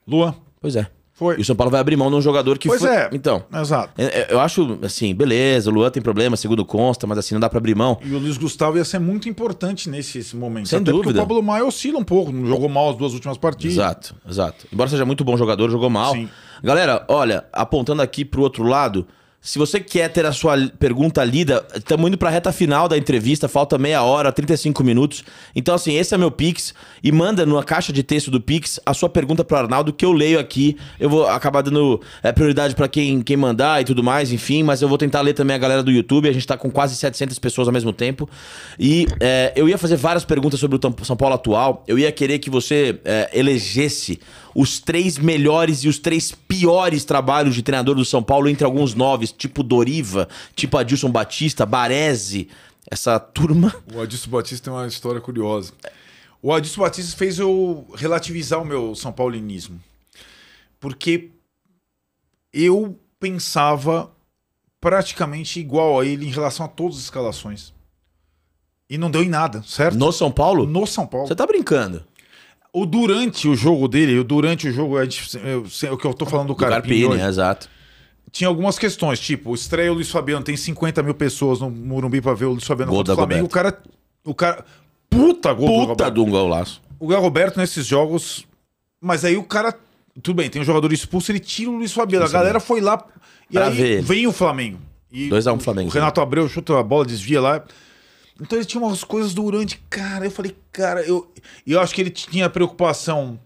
Luan. Pois é. Foi. E o São Paulo vai abrir mão de um jogador que pois foi. Pois é. Então. Exato. É, é, eu acho, assim, beleza, o Luan tem problema, segundo consta, mas assim, não dá pra abrir mão. E o Luiz Gustavo ia ser muito importante nesse momento. Sem Até dúvida. o Pablo Maia oscila um pouco, jogou mal as duas últimas partidas. Exato, exato. Embora seja muito bom jogador, jogou mal. Sim. Galera, olha, apontando aqui pro outro lado, se você quer ter a sua pergunta lida, estamos indo para a reta final da entrevista, falta meia hora, 35 minutos. Então, assim, esse é meu Pix. E manda numa caixa de texto do Pix a sua pergunta para o Arnaldo, que eu leio aqui. Eu vou acabar dando é, prioridade para quem, quem mandar e tudo mais, enfim. Mas eu vou tentar ler também a galera do YouTube. A gente está com quase 700 pessoas ao mesmo tempo. E é, eu ia fazer várias perguntas sobre o São Paulo atual. Eu ia querer que você é, elegesse os três melhores e os três piores trabalhos de treinador do São Paulo entre alguns noves, tipo Doriva, tipo Adilson Batista, Baresi, essa turma. O Adilson Batista tem é uma história curiosa. O Adilson Batista fez eu relativizar o meu São Paulinismo. Porque eu pensava praticamente igual a ele em relação a todas as escalações. E não deu em nada, certo? No São Paulo? No São Paulo. Você tá brincando? ou durante o jogo dele, o durante o jogo, é, é, é o que eu tô falando do, do Carpini. Carpini exato. Tinha algumas questões, tipo, estreia o Luiz Fabiano, tem 50 mil pessoas no Murumbi pra ver o Luiz Fabiano contra o Flamengo. O cara. O cara. Puta gol Puta do, do golaço. O Galo Roberto nesses jogos. Mas aí o cara. Tudo bem, tem um jogador expulso, ele tira o Luiz Fabiano. A galera foi lá. E pra aí ver. vem o Flamengo. 2x1 um Flamengo. O Renato né? Abreu chuta a bola, desvia lá. Então ele tinha umas coisas durante. Cara, eu falei, cara, eu. E eu acho que ele tinha preocupação.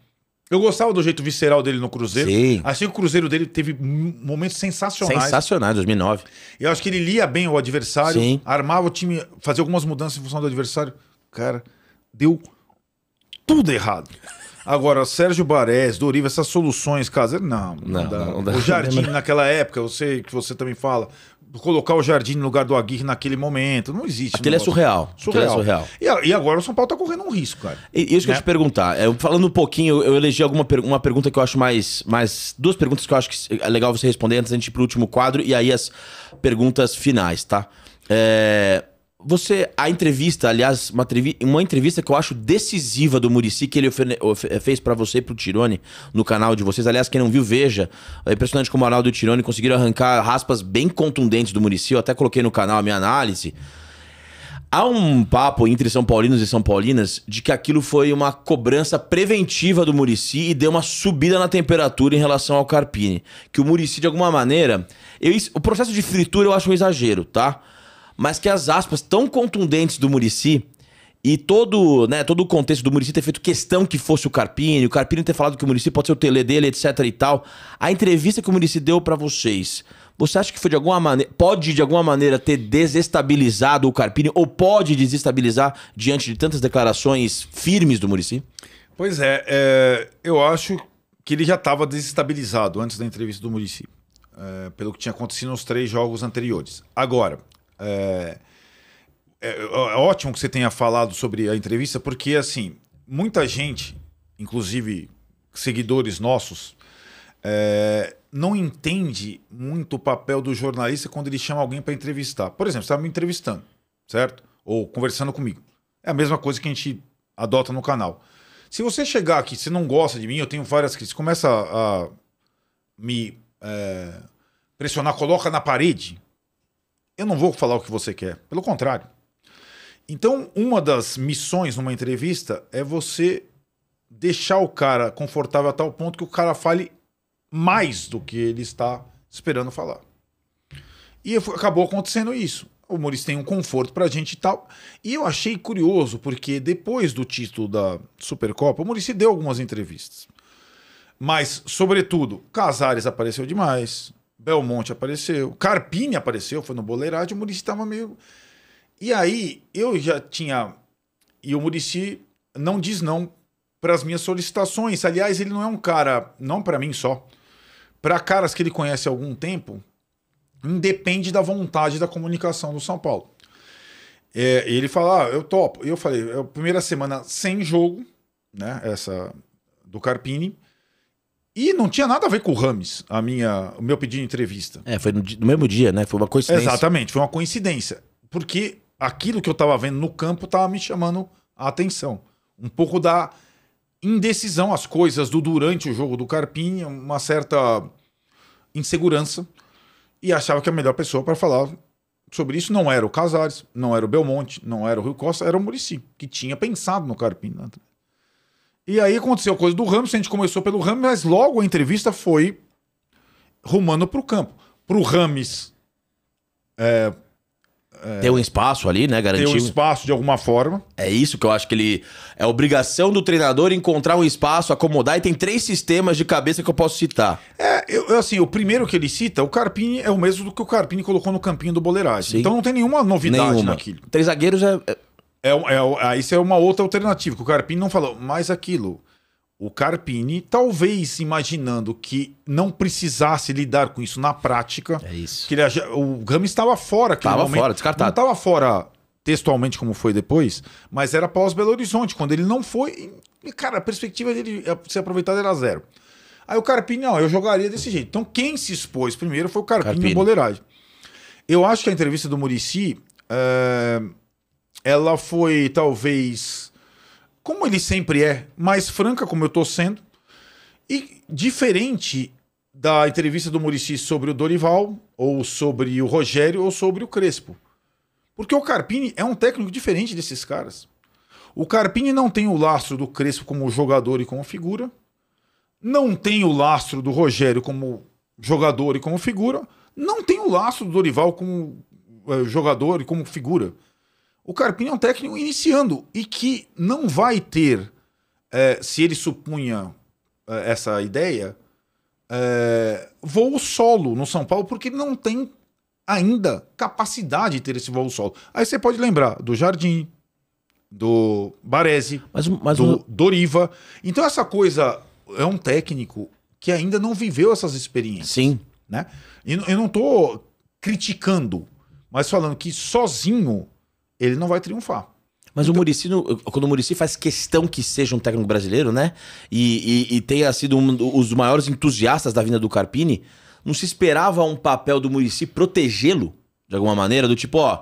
Eu gostava do jeito visceral dele no Cruzeiro. Sim. Achei que o Cruzeiro dele teve momentos sensacionais. Sensacionais, 2009. Eu acho que ele lia bem o adversário, Sim. armava o time, fazia algumas mudanças em função do adversário. Cara, deu tudo errado. Agora, Sérgio Barés, Doriva, essas soluções, caseiro, não, não, não, dá. não dá. O Jardim, naquela época, eu sei que você também fala, colocar o Jardim no lugar do Aguirre naquele momento. Não existe. Aquele é, é surreal. Surreal. É surreal. E, e, agora o São Paulo tá correndo um risco, cara. E, isso né? que eu ia né? te perguntar. é falando um pouquinho, eu elegi alguma per uma pergunta que eu acho mais, mais. Duas perguntas que eu acho que é legal você responder antes da gente ir pro último quadro e aí as perguntas finais, tá? É. Você, a entrevista, aliás, uma, uma entrevista que eu acho decisiva do Murici, que ele eh, fez para você e pro Tirone no canal de vocês. Aliás, quem não viu, veja. É impressionante como o Arnaldo e o Tirone conseguiram arrancar raspas bem contundentes do Murici. Eu até coloquei no canal a minha análise. Há um papo entre São Paulinos e São Paulinas de que aquilo foi uma cobrança preventiva do Murici e deu uma subida na temperatura em relação ao Carpini. Que o Murici, de alguma maneira. Eu, o processo de fritura eu acho um exagero, tá? mas que as aspas tão contundentes do Murici e todo, né, todo o contexto do Murici ter feito questão que fosse o Carpini, o Carpini ter falado que o Murici pode ser o tele dele, etc e tal. A entrevista que o Murici deu para vocês, você acha que foi de alguma maneira, pode de alguma maneira ter desestabilizado o Carpini ou pode desestabilizar diante de tantas declarações firmes do Murici? Pois é, é, eu acho que ele já estava desestabilizado antes da entrevista do Murici, é, pelo que tinha acontecido nos três jogos anteriores. Agora, é, é, é ótimo que você tenha falado sobre a entrevista, porque assim, muita gente, inclusive seguidores nossos, é, não entende muito o papel do jornalista quando ele chama alguém para entrevistar. Por exemplo, você está me entrevistando, certo? Ou conversando comigo. É a mesma coisa que a gente adota no canal. Se você chegar aqui, você não gosta de mim, eu tenho várias críticas, começa a, a me é, pressionar, coloca na parede, eu não vou falar o que você quer. Pelo contrário. Então, uma das missões numa entrevista é você deixar o cara confortável a tal ponto que o cara fale mais do que ele está esperando falar. E acabou acontecendo isso. O Maurício tem um conforto pra gente e tal. E eu achei curioso, porque depois do título da Supercopa, o Maurício deu algumas entrevistas. Mas, sobretudo, Casares apareceu demais. Belmonte apareceu. Carpini apareceu, foi no Boleirade. O Murici estava meio. E aí eu já tinha. E o Murici não diz não para as minhas solicitações. Aliás, ele não é um cara, não para mim só. Para caras que ele conhece há algum tempo, independe da vontade da comunicação do São Paulo. É, ele fala, ah, eu topo. E eu falei, é a primeira semana sem jogo, né? Essa do Carpini. E não tinha nada a ver com o Rames, a minha, o meu pedido de entrevista. É, foi no, no mesmo dia, né? Foi uma coincidência. Exatamente, foi uma coincidência. Porque aquilo que eu estava vendo no campo estava me chamando a atenção. Um pouco da indecisão, as coisas do durante o jogo do Carpini, uma certa insegurança. E achava que a melhor pessoa para falar sobre isso não era o Casares, não era o Belmonte, não era o Rio Costa, era o Murici, que tinha pensado no Carpini. Né? E aí aconteceu a coisa do Ramos, a gente começou pelo Ramos, mas logo a entrevista foi rumando para o campo. Para o Rames. É, é, ter um espaço ali, né? Garantir. Ter um espaço de alguma forma. É isso que eu acho que ele. É obrigação do treinador encontrar um espaço, acomodar. E tem três sistemas de cabeça que eu posso citar. É, eu, assim, o primeiro que ele cita, o Carpini, é o mesmo do que o Carpini colocou no campinho do Boleiragem. Então não tem nenhuma novidade nenhuma. naquilo. Três zagueiros é, é é, é, ah, isso é uma outra alternativa, que o Carpini não falou, mas aquilo. O Carpini, talvez imaginando que não precisasse lidar com isso na prática. É isso. Que ele, o Gama estava fora. Estava fora, descartado. Não estava fora textualmente como foi depois, mas era pós Belo Horizonte, quando ele não foi. E, cara, a perspectiva dele é ser aproveitado era zero. Aí o Carpini, não, eu jogaria desse jeito. Então quem se expôs primeiro foi o Carpini, Carpini. e o Boleiragem. Eu acho que a entrevista do Murici. É ela foi talvez como ele sempre é, mais franca como eu estou sendo e diferente da entrevista do Murici sobre o Dorival ou sobre o Rogério ou sobre o Crespo. Porque o Carpini é um técnico diferente desses caras. O Carpini não tem o lastro do Crespo como jogador e como figura. Não tem o lastro do Rogério como jogador e como figura. Não tem o lastro do Dorival como eh, jogador e como figura o Carpini é um técnico iniciando e que não vai ter, é, se ele supunha é, essa ideia, é, voo solo no São Paulo, porque ele não tem ainda capacidade de ter esse voo solo. Aí você pode lembrar do Jardim, do Baresi, mas, mas do um... Doriva. Então essa coisa é um técnico que ainda não viveu essas experiências. Sim. Né? E eu não estou criticando, mas falando que sozinho ele não vai triunfar. Mas então... o Murici, quando o Murici faz questão que seja um técnico brasileiro, né? E, e, e tenha sido um dos maiores entusiastas da vinda do Carpini, não se esperava um papel do Murici protegê-lo de alguma maneira, do tipo, ó,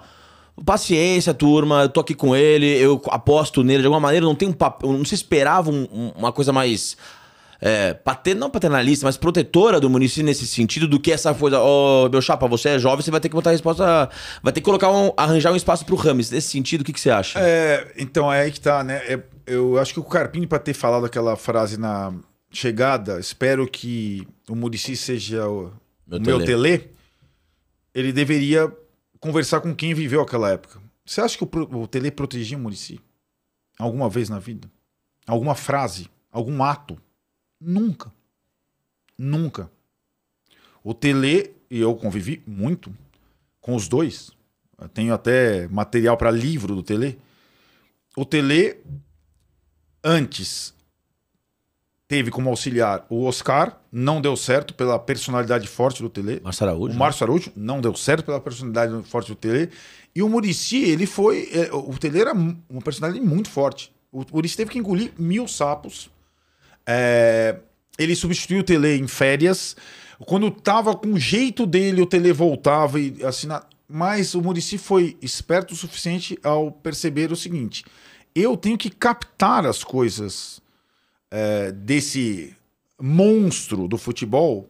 paciência, turma, eu tô aqui com ele, eu aposto nele de alguma maneira, não tem um papel, não se esperava um, uma coisa mais é, pater, não paternalista, mas protetora do município nesse sentido, do que essa coisa, ó, oh, meu chapa, você é jovem, você vai ter que botar a resposta, vai ter que colocar um, arranjar um espaço pro Rames. Nesse sentido, o que, que você acha? É, então, é aí que tá, né? É, eu acho que o Carpini, para ter falado aquela frase na chegada, espero que o Murici seja o meu, meu tele. tele, ele deveria conversar com quem viveu aquela época. Você acha que o, o Tele protegia o Murici? Alguma vez na vida? Alguma frase? Algum ato? Nunca. Nunca. O Tele e eu convivi muito com os dois. Eu tenho até material para livro do Tele. O Tele, antes, teve como auxiliar o Oscar, não deu certo pela personalidade forte do Tele. Márcio Araújo. O né? Márcio Araújo não deu certo pela personalidade forte do Tele. E o Murici, ele foi. É, o Tele era uma personalidade muito forte. O Murici teve que engolir mil sapos é, ele substituiu o Tele em férias. Quando tava com o jeito dele, o Tele voltava e assinava. Mas o Murici foi esperto o suficiente ao perceber o seguinte: eu tenho que captar as coisas é, desse monstro do futebol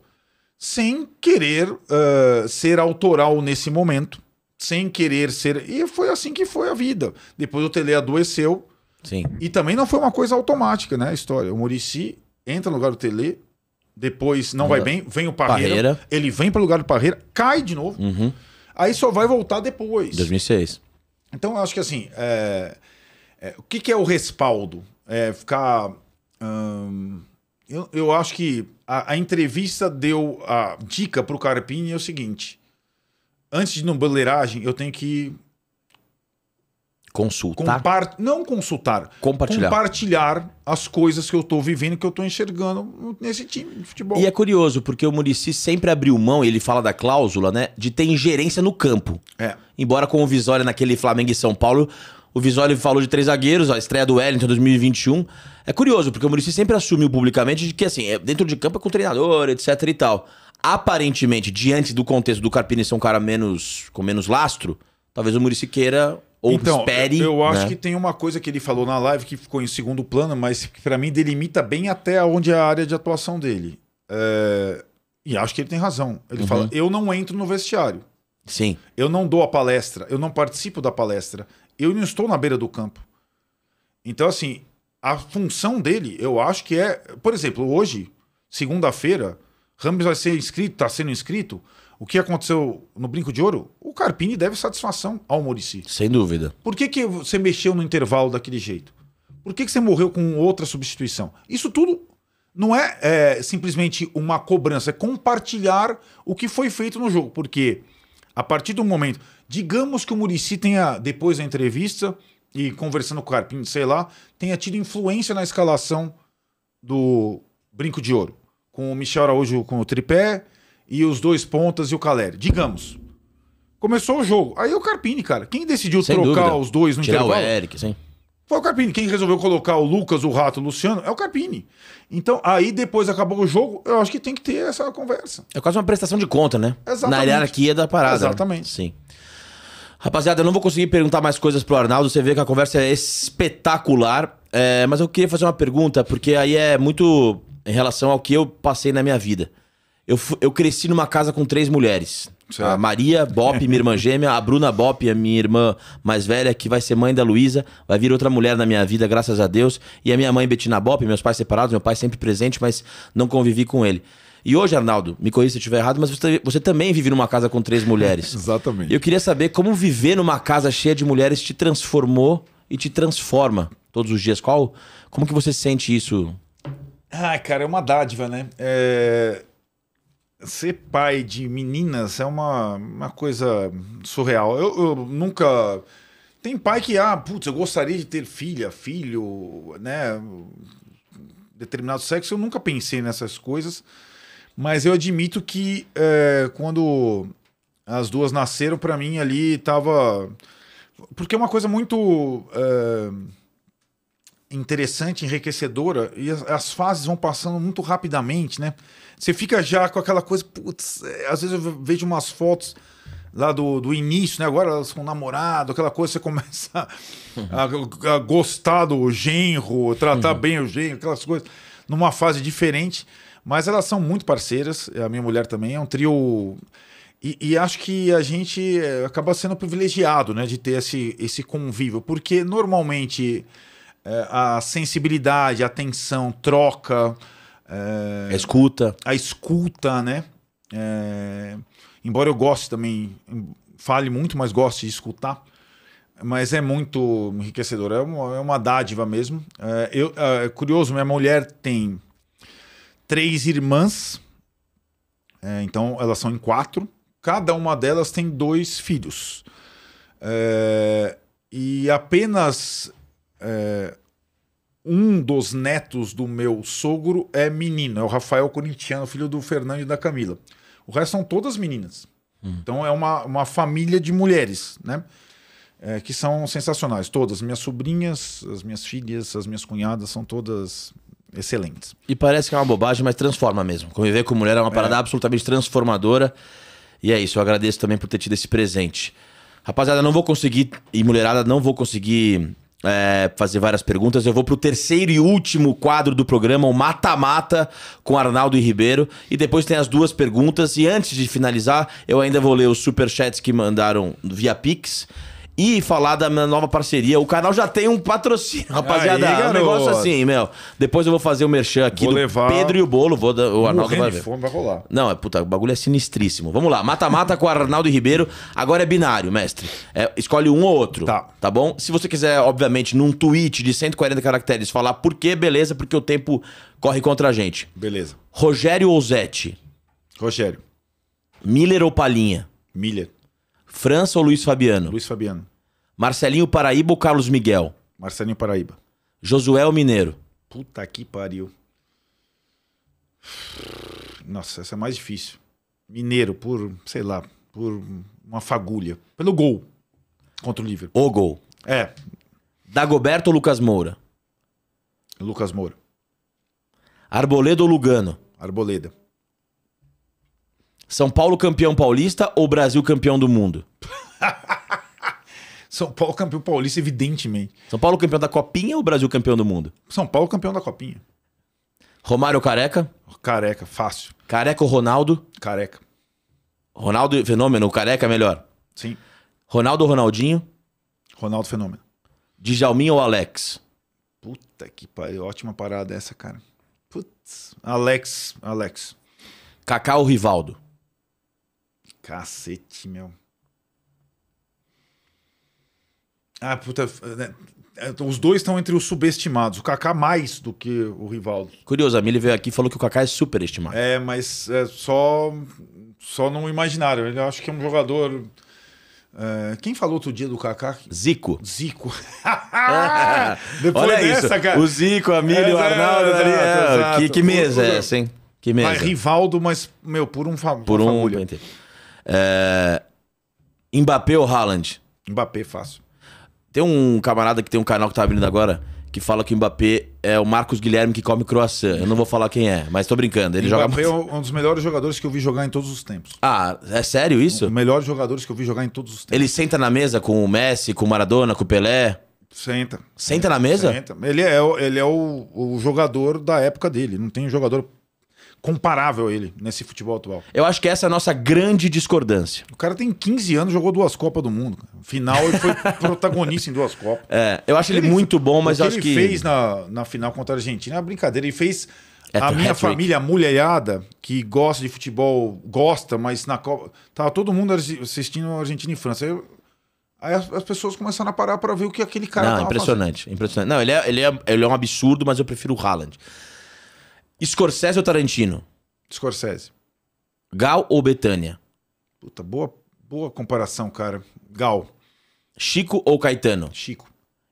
sem querer uh, ser autoral nesse momento, sem querer ser. E foi assim que foi a vida. Depois o Tele adoeceu Sim. E também não foi uma coisa automática, né? A história. O Murici entra no lugar do Tele, depois não vai bem, vem o Parreira, Parreira. ele vem para o lugar do Parreira, cai de novo, uhum. aí só vai voltar depois. 2006. Então eu acho que assim, é, é, o que, que, é o respaldo? É ficar. Hum, eu, eu acho que a, a entrevista deu a dica para o Carpini é o seguinte: antes de ir no bandeiragem, eu tenho que Consultar? Compar não consultar. Compartilhar. Compartilhar as coisas que eu estou vivendo, que eu estou enxergando nesse time de futebol. E é curioso, porque o Murici sempre abriu mão, e ele fala da cláusula, né? De ter ingerência no campo. É. Embora com o Visório naquele Flamengo e São Paulo, o Visório falou de três zagueiros, a estreia do Wellington 2021. É curioso, porque o Murici sempre assumiu publicamente de que, assim, é, dentro de campo é com o treinador, etc e tal. Aparentemente, diante do contexto do Carpini ser um cara menos, com menos lastro, talvez o Murici queira ou então, espere. Eu acho né? que tem uma coisa que ele falou na live que ficou em segundo plano, mas que para mim delimita bem até onde é a área de atuação dele. É... E acho que ele tem razão. Ele uhum. fala: eu não entro no vestiário. Sim. Eu não dou a palestra, eu não participo da palestra, eu não estou na beira do campo. Então, assim, a função dele, eu acho que é. Por exemplo, hoje, segunda-feira, Ramos vai ser inscrito, está sendo inscrito. O que aconteceu no Brinco de Ouro, o Carpini deve satisfação ao Murici. Sem dúvida. Por que, que você mexeu no intervalo daquele jeito? Por que, que você morreu com outra substituição? Isso tudo não é, é simplesmente uma cobrança, é compartilhar o que foi feito no jogo. Porque a partir do momento. Digamos que o Murici tenha, depois da entrevista e conversando com o Carpini, sei lá, tenha tido influência na escalação do Brinco de Ouro. Com o Michel Araújo com o tripé, e os dois pontas e o Caleri. Digamos. Começou o jogo. Aí o Carpini, cara. Quem decidiu sem trocar dúvida. os dois no Tirar intervalo? O Eric, sim. Foi o Carpini. Quem resolveu colocar o Lucas, o Rato, o Luciano é o Carpini. Então, aí depois acabou o jogo, eu acho que tem que ter essa conversa. É quase uma prestação de conta, né? Exatamente. Na hierarquia da parada. Né? Exatamente. Né? Sim. Rapaziada, eu não vou conseguir perguntar mais coisas pro Arnaldo. Você vê que a conversa é espetacular. É, mas eu queria fazer uma pergunta, porque aí é muito em relação ao que eu passei na minha vida. Eu, eu cresci numa casa com três mulheres. Certo. A Maria Bop, minha irmã gêmea, a Bruna Bop, a minha irmã mais velha, que vai ser mãe da Luísa, vai vir outra mulher na minha vida, graças a Deus, e a minha mãe Betina Bop, meus pais separados, meu pai sempre presente, mas não convivi com ele. E hoje, Arnaldo, me corrija se eu estiver errado, mas você, você, também vive numa casa com três mulheres. Exatamente. Eu queria saber como viver numa casa cheia de mulheres te transformou e te transforma todos os dias. Qual, como que você sente isso? Ah, cara, é uma dádiva, né? É ser pai de meninas é uma, uma coisa surreal. Eu, eu nunca. Tem pai que, ah, putz, eu gostaria de ter filha, filho, né? Determinado sexo. Eu nunca pensei nessas coisas. Mas eu admito que é, quando as duas nasceram, para mim ali tava. Porque é uma coisa muito. É interessante, enriquecedora, e as, as, fases vão passando muito rapidamente, né? Você fica já com aquela coisa. Putz, é, às vezes eu vejo umas fotos lá do, do início, né? Agora elas com namorado, aquela coisa, você começa a, a, gostar do genro, tratar uhum. bem o genro, aquelas coisas, numa fase diferente. Mas elas são muito parceiras, a minha mulher também, é um trio. E, e acho que a gente é, acaba sendo privilegiado, né, de ter esse, esse convívio, porque normalmente é, a sensibilidade, a atenção, troca, é, a escuta. A escuta, né? É, embora eu goste também, fale muito, mas goste de escutar. Mas é muito enriquecedor, é uma, é uma dádiva mesmo. É, eu, é, é curioso, minha mulher tem três irmãs, é, então elas são em quatro. Cada uma delas tem dois filhos. É, e apenas é, um dos netos do meu sogro é menino, é o Rafael Corintiano, filho do Fernando e da Camila. O resto são todas meninas. Hum. Então é uma, uma família de mulheres, né? É, que são sensacionais. Todas, minhas sobrinhas, as minhas filhas, as minhas cunhadas, são todas excelentes. E parece que é uma bobagem, mas transforma mesmo. Conviver com mulher é uma é. parada é. absolutamente transformadora. E é isso, eu agradeço também por ter tido esse presente. Rapaziada, não vou conseguir, e mulherada, não vou conseguir é, fazer várias perguntas. Eu vou pro terceiro e último quadro do programa, o Mata-Mata, com Arnaldo e Ribeiro. E depois tem as duas perguntas. E antes de finalizar, eu ainda vou ler os superchats que mandaram via Pix e falar da minha nova parceria. O canal já tem um patrocínio, rapaziada. Aí, é um negócio assim, meu. Depois eu vou fazer o um merchan aqui vou do levar... Pedro e o Bolo. Vou da... O Arnaldo vai ver. Fome, vai rolar. Não, é puta, o bagulho é sinistríssimo. Vamos lá, mata-mata com o Arnaldo Ribeiro. Agora é binário, mestre. É, escolhe um ou outro. Tá. Tá bom? Se você quiser, obviamente, num tweet de 140 caracteres falar por quê, beleza, porque o tempo corre contra a gente. Beleza. Rogério ou Zete? Rogério. Miller ou Palinha? Miller. França ou Luiz Fabiano? Luiz Fabiano. Marcelinho Paraíba ou Carlos Miguel? Marcelinho Paraíba. Josué ou Mineiro. Puta que pariu. Nossa, essa é mais difícil. Mineiro, por, sei lá, por uma fagulha. Pelo gol contra o Liverpool. O gol. É. Dagoberto ou Lucas Moura? Lucas Moura. Arboleda ou Lugano? Arboleda. São Paulo campeão paulista ou Brasil campeão do mundo? São Paulo campeão paulista, evidentemente. São Paulo campeão da Copinha ou Brasil campeão do mundo? São Paulo campeão da Copinha. Romário Careca? Careca, fácil. Careca ou Ronaldo? Careca. Ronaldo Fenômeno, o Careca é melhor? Sim. Ronaldo ou Ronaldinho? Ronaldo Fenômeno. Djalmin ou Alex? Puta que pariu, ótima parada essa, cara. Putz. Alex, Alex. Kaká ou Rivaldo? Cacete, meu. Ah, puta. Né, é, os dois estão entre os subestimados. O Kaká mais do que o Rivaldo. Curioso, a Mili veio aqui e falou que o Kaká é superestimado. É, mas é só, só no imaginário. Ele acho que é um jogador. É, quem falou outro dia do Kaká? Zico. Zico. Depois Olha dessa, isso. cara. O Zico, a Mili, o é, Arnaldo. É, que, que mesa é essa, hein? Que mesa. Mas Rivaldo, mas, meu, por um favor. Por um. É... Mbappé ou Haaland? Mbappé, fácil. Tem um camarada que tem um canal que tá abrindo agora que fala que o Mbappé é o Marcos Guilherme que come croissant. Eu não vou falar quem é, mas tô brincando. Ele Mbappé joga muito... é um dos melhores jogadores que eu vi jogar em todos os tempos. Ah, é sério isso? Um melhores jogadores que eu vi jogar em todos os tempos. Ele senta na mesa com o Messi, com o Maradona, com o Pelé? Senta. Senta na mesa? Senta. Ele é, ele é o, o jogador da época dele. Não tem jogador comparável a ele nesse futebol atual. Eu acho que essa é a nossa grande discordância. O cara tem 15 anos, jogou duas Copas do Mundo. Final ele foi protagonista em duas Copas. É, eu acho ele, ele muito bom, mas acho O que ele fez na, na final contra a Argentina é uma brincadeira. Ele fez é a minha família, a mulherada, que gosta de futebol, gosta, mas na Copa. Tava todo mundo assistindo Argentina e França. Eu, Aí as, as, pessoas começaram a parar para ver o que aquele cara Não, impressionante, fazendo. impressionante. Não, ele é, ele, é, ele é um absurdo, mas eu prefiro o Haaland. Scorsese ou Tarantino? Scorsese. Gal ou Betânia? Puta, boa, boa comparação, cara. Gal. Chico ou Caetano? Chico.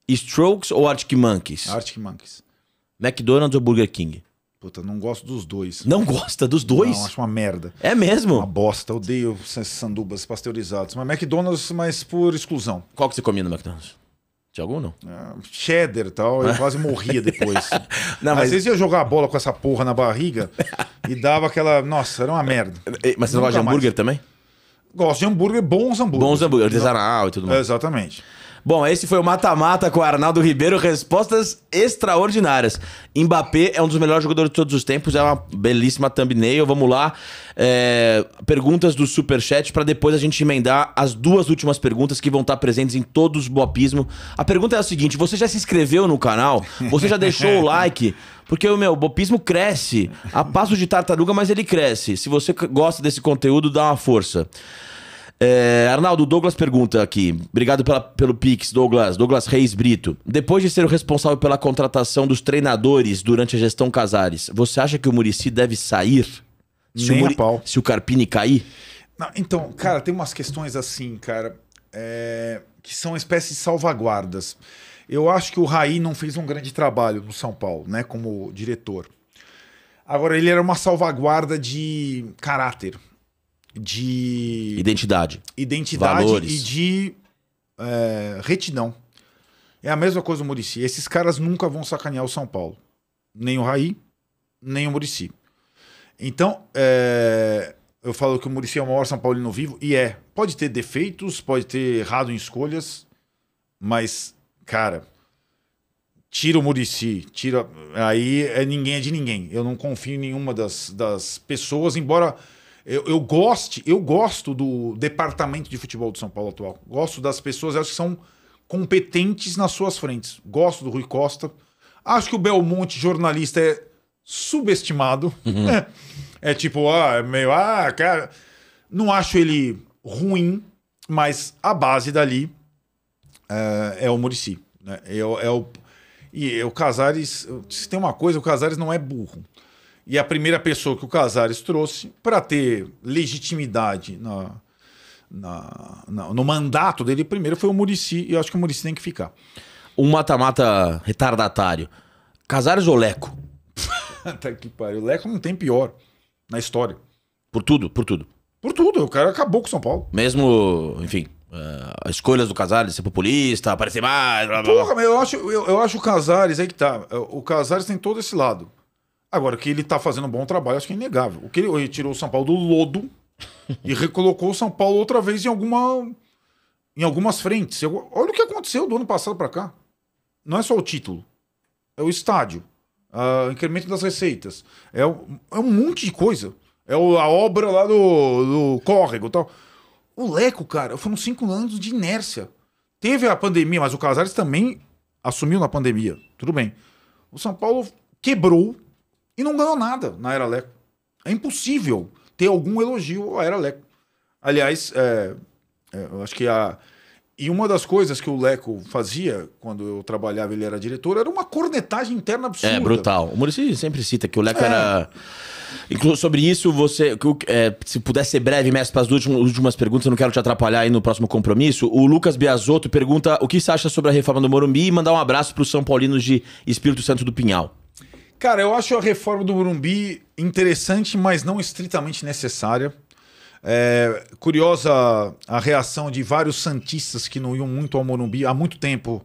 Strokes ou Arctic Monkeys? Arctic Monkeys. McDonald's ou Burger King? Puta, não gosto dos dois. Não gosta dos dois? Não, acho uma merda. É mesmo? Uma bosta, odeio sandubas pasteurizadas. Mas McDonald's, mas por exclusão. Qual que você comia no McDonald's? De algum não. Ah, cheddar e tal, eu quase morria depois. não, Às vezes eu jogar a bola com essa porra na barriga e dava aquela. Nossa, era uma é, merda. É, mas você não gosta de hambúrguer mais. também? Gosto de hambúrguer, bons hambúrguer. Bons hambúrguer, artesanal e tudo mais. Exatamente. Bom, esse foi o mata-mata com o Arnaldo Ribeiro. Respostas extraordinárias. Mbappé é um dos melhores jogadores de todos os tempos. É uma belíssima thumbnail. Vamos lá. É... perguntas do Superchat para depois a gente emendar as duas últimas perguntas que vão estar tá presentes em todos os Boapismo. A pergunta é a seguinte: você já se inscreveu no canal? Você já deixou o like? Porque o meu bopismo cresce a passo de tartaruga, mas ele cresce. Se você gosta desse conteúdo, dá uma força. É, Arnaldo, Douglas pergunta aqui. Obrigado pela, pelo Pix, Douglas. Douglas Reis Brito. Depois de ser o responsável pela contratação dos treinadores durante a gestão Casares, você acha que o Murici deve sair? Se, Nem o, Muri... pau. se o Carpini cair? Não, então, cara, tem umas questões assim, cara, é... que são espécies de salvaguardas. Eu acho que o Raí não fez um grande trabalho no São Paulo, né, como diretor. Agora, ele era uma salvaguarda de caráter de. Identidade. Identidade Valores. e de é, retidão. É a mesma coisa o Murici. Esses caras nunca vão sacanear o São Paulo. Nem o Raí, nem o Murici. Então, é, eu falo que o Murici é o maior São Paulino vivo, e é. Pode ter defeitos, pode ter errado em escolhas, mas, cara, tira o Murici, tira. Aí é, ninguém é de ninguém. Eu não confio em nenhuma das, das pessoas, embora eu, eu gosto, eu gosto do departamento de futebol do São Paulo atual. Gosto das pessoas, elas que são competentes nas suas frentes. Gosto do Rui Costa. Acho que o Belmonte, jornalista, é subestimado. Uhum. É, é, tipo, ah, é meio, ah, cara. Não acho ele ruim, mas a base dali eh, é o Murici. Né? É, é, o, e o Casares. Se tem uma coisa, o Casares não é burro. E a primeira pessoa que o Casares trouxe para ter legitimidade na, na, na, no mandato dele primeiro foi o Murici, e eu acho que o Murici tem que ficar. Um mata-mata retardatário. Casares ou Leco? que pariu. O Leco não tem pior na história. Por tudo, por tudo. Por tudo. O cara acabou com São Paulo. Mesmo, enfim, uh, escolhas do Casares, ser populista, aparecer mais. Blá, blá, blá. Porra, eu acho, eu, eu acho o Casares, aí que tá. O Casares tem todo esse lado. Agora, que ele está fazendo um bom trabalho, acho que é inegável. O que ele, retirou o São Paulo do lodo e recolocou o São Paulo outra vez em alguma em algumas frentes. olha o que aconteceu do ano passado para cá. Não é só o título, é o estádio, o incremento das receitas, é, o, é um monte de coisa. É o, a obra lá do, do córrego e tal. O Leco, cara, foram cinco anos de inércia. Teve a pandemia, mas o Casares também assumiu na pandemia. Tudo bem. O São Paulo quebrou e não ganhou nada na Era Leco. É impossível ter algum elogio à Era Leco. Aliás, é, é, eu acho que a. E uma das coisas que o Leco fazia quando eu trabalhava, ele era diretor, era uma cornetagem interna absurda. É, brutal. O Murici sempre cita que o Leco é. era. Inclusive, sobre isso, você. É, se puder ser breve, mestre, para as últimas perguntas, eu não quero te atrapalhar aí no próximo compromisso. O Lucas Biasotto pergunta o que você acha sobre a reforma do Morumbi e mandar um abraço para os São Paulinos de Espírito Santo do Pinhal. Cara, eu acho a reforma do Burumbi interessante, mas não estritamente necessária. É, curiosa a reação de vários santistas que não iam muito ao Morumbi há muito tempo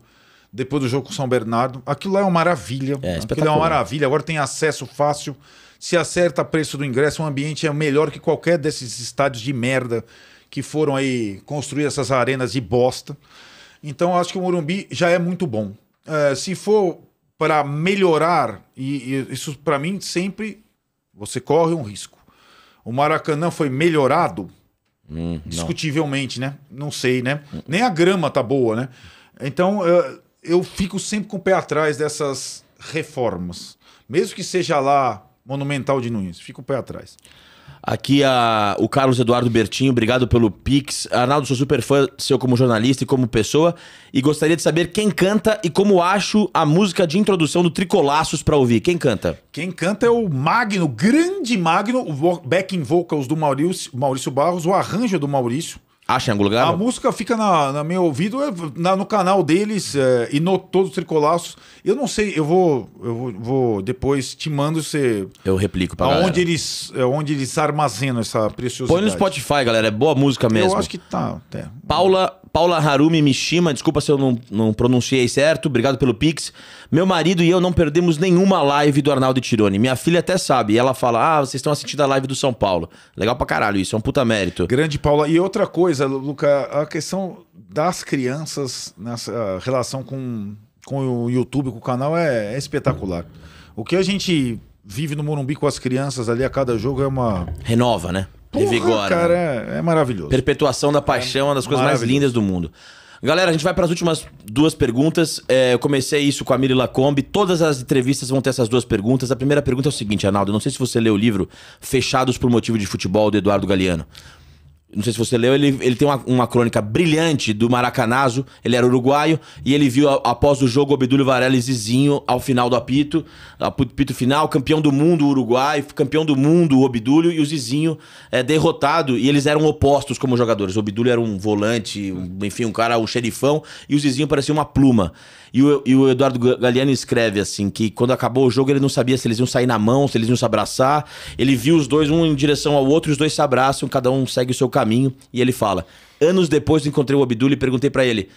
depois do jogo com o São Bernardo. Aquilo lá é uma maravilha. É, Aquilo é uma maravilha. Agora tem acesso fácil. Se acerta preço do ingresso, o ambiente é melhor que qualquer desses estádios de merda que foram aí construir essas arenas de bosta. Então acho que o Morumbi já é muito bom. É, se for para melhorar, e, e isso para mim sempre você corre um risco. O Maracanã foi melhorado, hum, discutivelmente, não. né? Não sei, né? Hum. Nem a grama tá boa, né? Então eu, eu fico sempre com o pé atrás dessas reformas. Mesmo que seja lá Monumental de Nunes, fico o pé atrás. Aqui a, o Carlos Eduardo Bertinho, obrigado pelo Pix. Arnaldo, sou super fã seu como jornalista e como pessoa. E gostaria de saber quem canta e como acho a música de introdução do Tricolaços para ouvir. Quem canta? Quem canta é o Magno, grande Magno, o backing vocals do Maurício, Maurício Barros, o arranjo do Maurício. Acha em algum lugar? A música fica na, na meu ouvido, é, na, no canal deles é, e no todos os tricolaços. Eu não sei, eu vou, eu vou, depois te mando você. Eu replico para galera. Onde eles, é, onde eles armazenam essa preciosidade. Põe no Spotify, galera. É boa música mesmo. Eu acho que tá. É. Paula Paula Harumi Mishima, desculpa se eu não, não pronunciei certo, obrigado pelo Pix. Meu marido e eu não perdemos nenhuma live do Arnaldo Tironi. Minha filha até sabe, ela fala: Ah, vocês estão assistindo a live do São Paulo. Legal pra caralho, isso é um puta mérito. Grande Paula. E outra coisa, Luca, a questão das crianças nessa ah, relação com, com o YouTube, com o canal, é, é espetacular. O que a gente vive no Morumbi com as crianças ali a cada jogo é uma. Renova, né? revigora. Né? Cara, é, é, maravilhoso. Perpetuação da é paixão, é uma das coisas mais lindas do mundo. Galera, a gente vai para as últimas duas perguntas. É, eu comecei isso com a Miri Lacombe. Todas as entrevistas vão ter essas duas perguntas. A primeira pergunta é o seguinte, Arnaldo. Não sei se você leu o livro Fechados por Motivo de Futebol, do Eduardo Galeano. Não sei se você leu, ele, ele tem uma, uma crônica brilhante do Maracanazo. Ele era uruguaio e ele viu, após o jogo, Obdúlio Varela e Zizinho ao final do apito, apito final, campeão do mundo o Uruguai, campeão do mundo o Obdúlio e o Zizinho é, derrotado. E eles eram opostos como jogadores. O Obdúlio era um volante, um, enfim, um cara, um xerifão, e o Zizinho parecia uma pluma. E o, e o Eduardo Galeano escreve assim: que quando acabou o jogo, ele não sabia se eles iam sair na mão, se eles iam se abraçar. Ele viu os dois, um em direção ao outro, e os dois se abraçam, cada um segue o seu caminho caminho e ele fala: Anos depois encontrei o Abdul e perguntei para ele: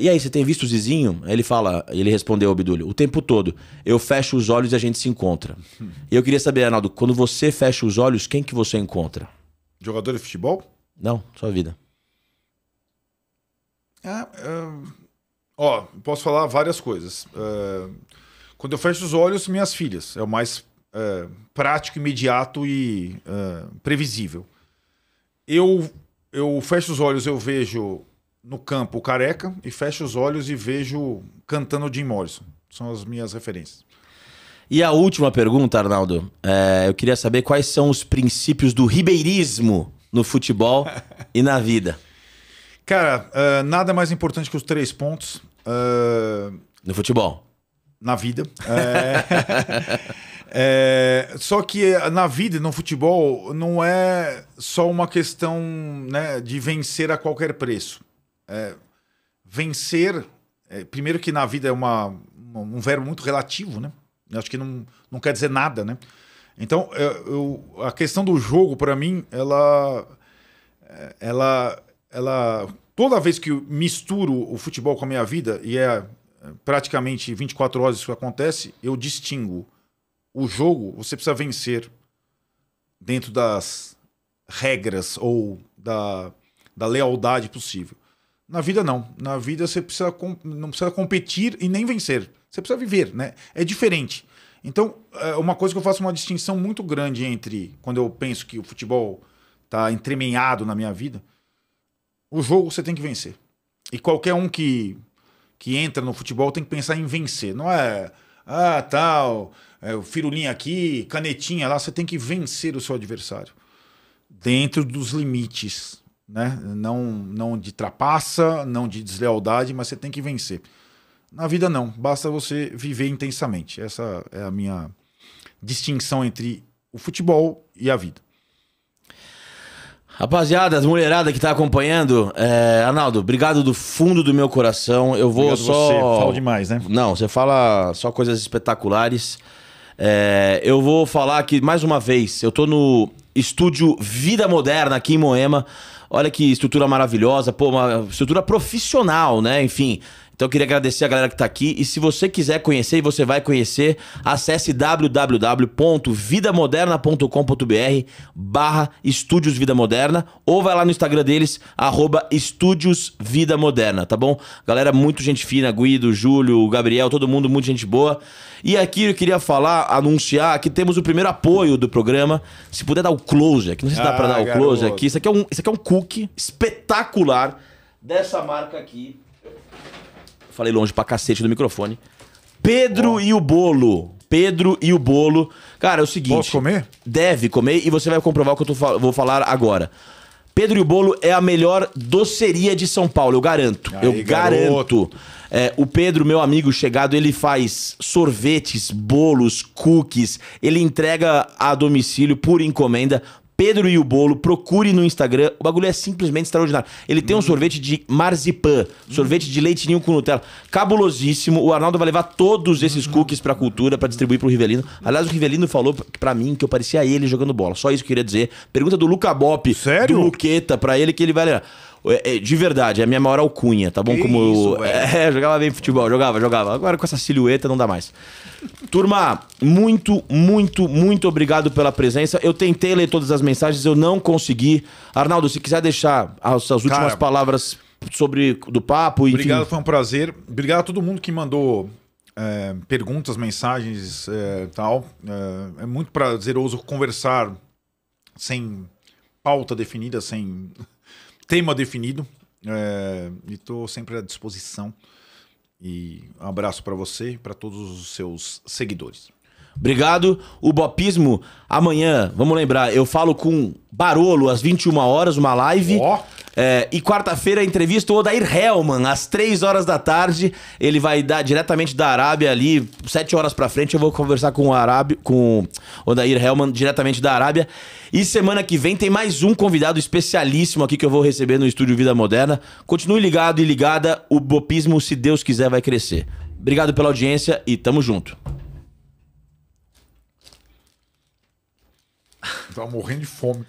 E aí, você tem visto o Zizinho? Ele fala, ele respondeu ao Abdul: O tempo todo. Eu fecho os olhos e a gente se encontra. Hum. E eu queria saber, Arnaldo, quando você fecha os olhos, quem que você encontra? Jogador de futebol? Não, sua vida. Ah, uh, ó, posso falar várias coisas. Uh, quando eu fecho os olhos, minhas filhas. É o mais uh, prático, imediato e previsível eu, eu fecho os olhos, eu vejo no campo o Careca e fecho os olhos e vejo cantando Jim Morrison. São as minhas referências. E a última pergunta, Arnaldo. É, eu queria saber quais são os princípios do ribeirismo no futebol e na vida. Cara, uh, nada é mais importante que os três pontos. Uh, no futebol. Na vida. É... É, só que na vida, no futebol, não é só uma questão né, de vencer a qualquer preço. É, vencer, é, primeiro que na vida é uma, um verbo muito relativo, né? Eu acho que não, não quer dizer nada, né? Então, eu, eu, a questão do jogo, para mim, ela, ela, ela. Toda vez que eu misturo o futebol com a minha vida, e é praticamente 24 horas isso que acontece, eu distingo o jogo você precisa vencer dentro das regras ou da, da lealdade possível. Na vida não. Na vida você precisa não precisa competir e nem vencer. Você precisa viver, né? É diferente. Então, é uma coisa que eu faço uma distinção muito grande entre quando eu penso que o futebol está entremeado na minha vida, o jogo você tem que vencer. E qualquer um que que entra no futebol tem que pensar em vencer. Não é ah, tal, é, firulinha aqui, canetinha lá, você tem que vencer o seu adversário dentro dos limites, né? Não, não de trapaça, não de deslealdade, mas você tem que vencer. Na vida não, basta você viver intensamente. Essa é a minha distinção entre o futebol e a vida. Rapaziada, as mulherada que tá acompanhando, é... Arnaldo, obrigado do fundo do meu coração. Eu vou obrigado só. Você fala demais, né? Não, você fala só coisas espetaculares. É... eu vou falar aqui mais uma vez. Eu tô no estúdio Vida Moderna aqui em Moema. Olha que estrutura maravilhosa, pô, uma estrutura profissional, né? Enfim, então eu queria agradecer a galera que está aqui. E se você quiser conhecer, e você vai conhecer, acesse www.vidamoderna.com.br barra Estúdios Vida Moderna ou vai lá no Instagram deles, arroba Estúdios Vida Moderna, tá bom? Galera, muito gente fina, Guido, Júlio, Gabriel, todo mundo, muita gente boa. E aqui eu queria falar, anunciar que temos o primeiro apoio do programa. Se puder dar o close aqui, não sei se dá ah, pra dar garoto. o close aqui. Isso aqui, é um, isso aqui é um cookie espetacular dessa marca aqui Falei longe pra cacete do microfone. Pedro oh. e o bolo. Pedro e o bolo. Cara, é o seguinte. Posso comer? Deve comer e você vai comprovar o que eu vou falar agora. Pedro e o Bolo é a melhor doceria de São Paulo, eu garanto. Aí, eu garoto. garanto. É, o Pedro, meu amigo chegado, ele faz sorvetes, bolos, cookies. Ele entrega a domicílio por encomenda. Pedro e o Bolo, procure no Instagram. O bagulho é simplesmente extraordinário. Ele tem um sorvete de marzipan, sorvete de leite ninho com Nutella. Cabulosíssimo. O Arnaldo vai levar todos esses cookies pra cultura, pra distribuir pro Rivelino. Aliás, o Rivelino falou pra mim que eu parecia ele jogando bola. Só isso que eu queria dizer. Pergunta do Luca Bop, Sério? do Luqueta, pra ele que ele vai levar. É, é, de verdade, é a minha maior alcunha, tá bom? Que Como isso, É, jogava bem futebol, jogava, jogava. Agora com essa silhueta não dá mais. Turma, muito, muito, muito obrigado pela presença. Eu tentei ler todas as mensagens, eu não consegui. Arnaldo, se quiser deixar as suas últimas Cara, palavras sobre do papo. Obrigado, foi um prazer. Obrigado a todo mundo que mandou é, perguntas, mensagens é, tal. É, é muito prazeroso conversar sem pauta definida, sem tema definido. É, e estou sempre à disposição. E um abraço para você e para todos os seus seguidores. Obrigado. O Bopismo, amanhã, vamos lembrar, eu falo com Barolo às 21 horas, uma live. Ó. Oh. É, e quarta-feira, entrevista o Odair Hellman, às 3 horas da tarde. Ele vai dar diretamente da Arábia ali, 7 horas pra frente. Eu vou conversar com o Arábio, com o Odair Hellman, diretamente da Arábia. E semana que vem tem mais um convidado especialíssimo aqui que eu vou receber no Estúdio Vida Moderna. Continue ligado e ligada, o Bopismo, se Deus quiser, vai crescer. Obrigado pela audiência e tamo junto. Tava morrendo de fome.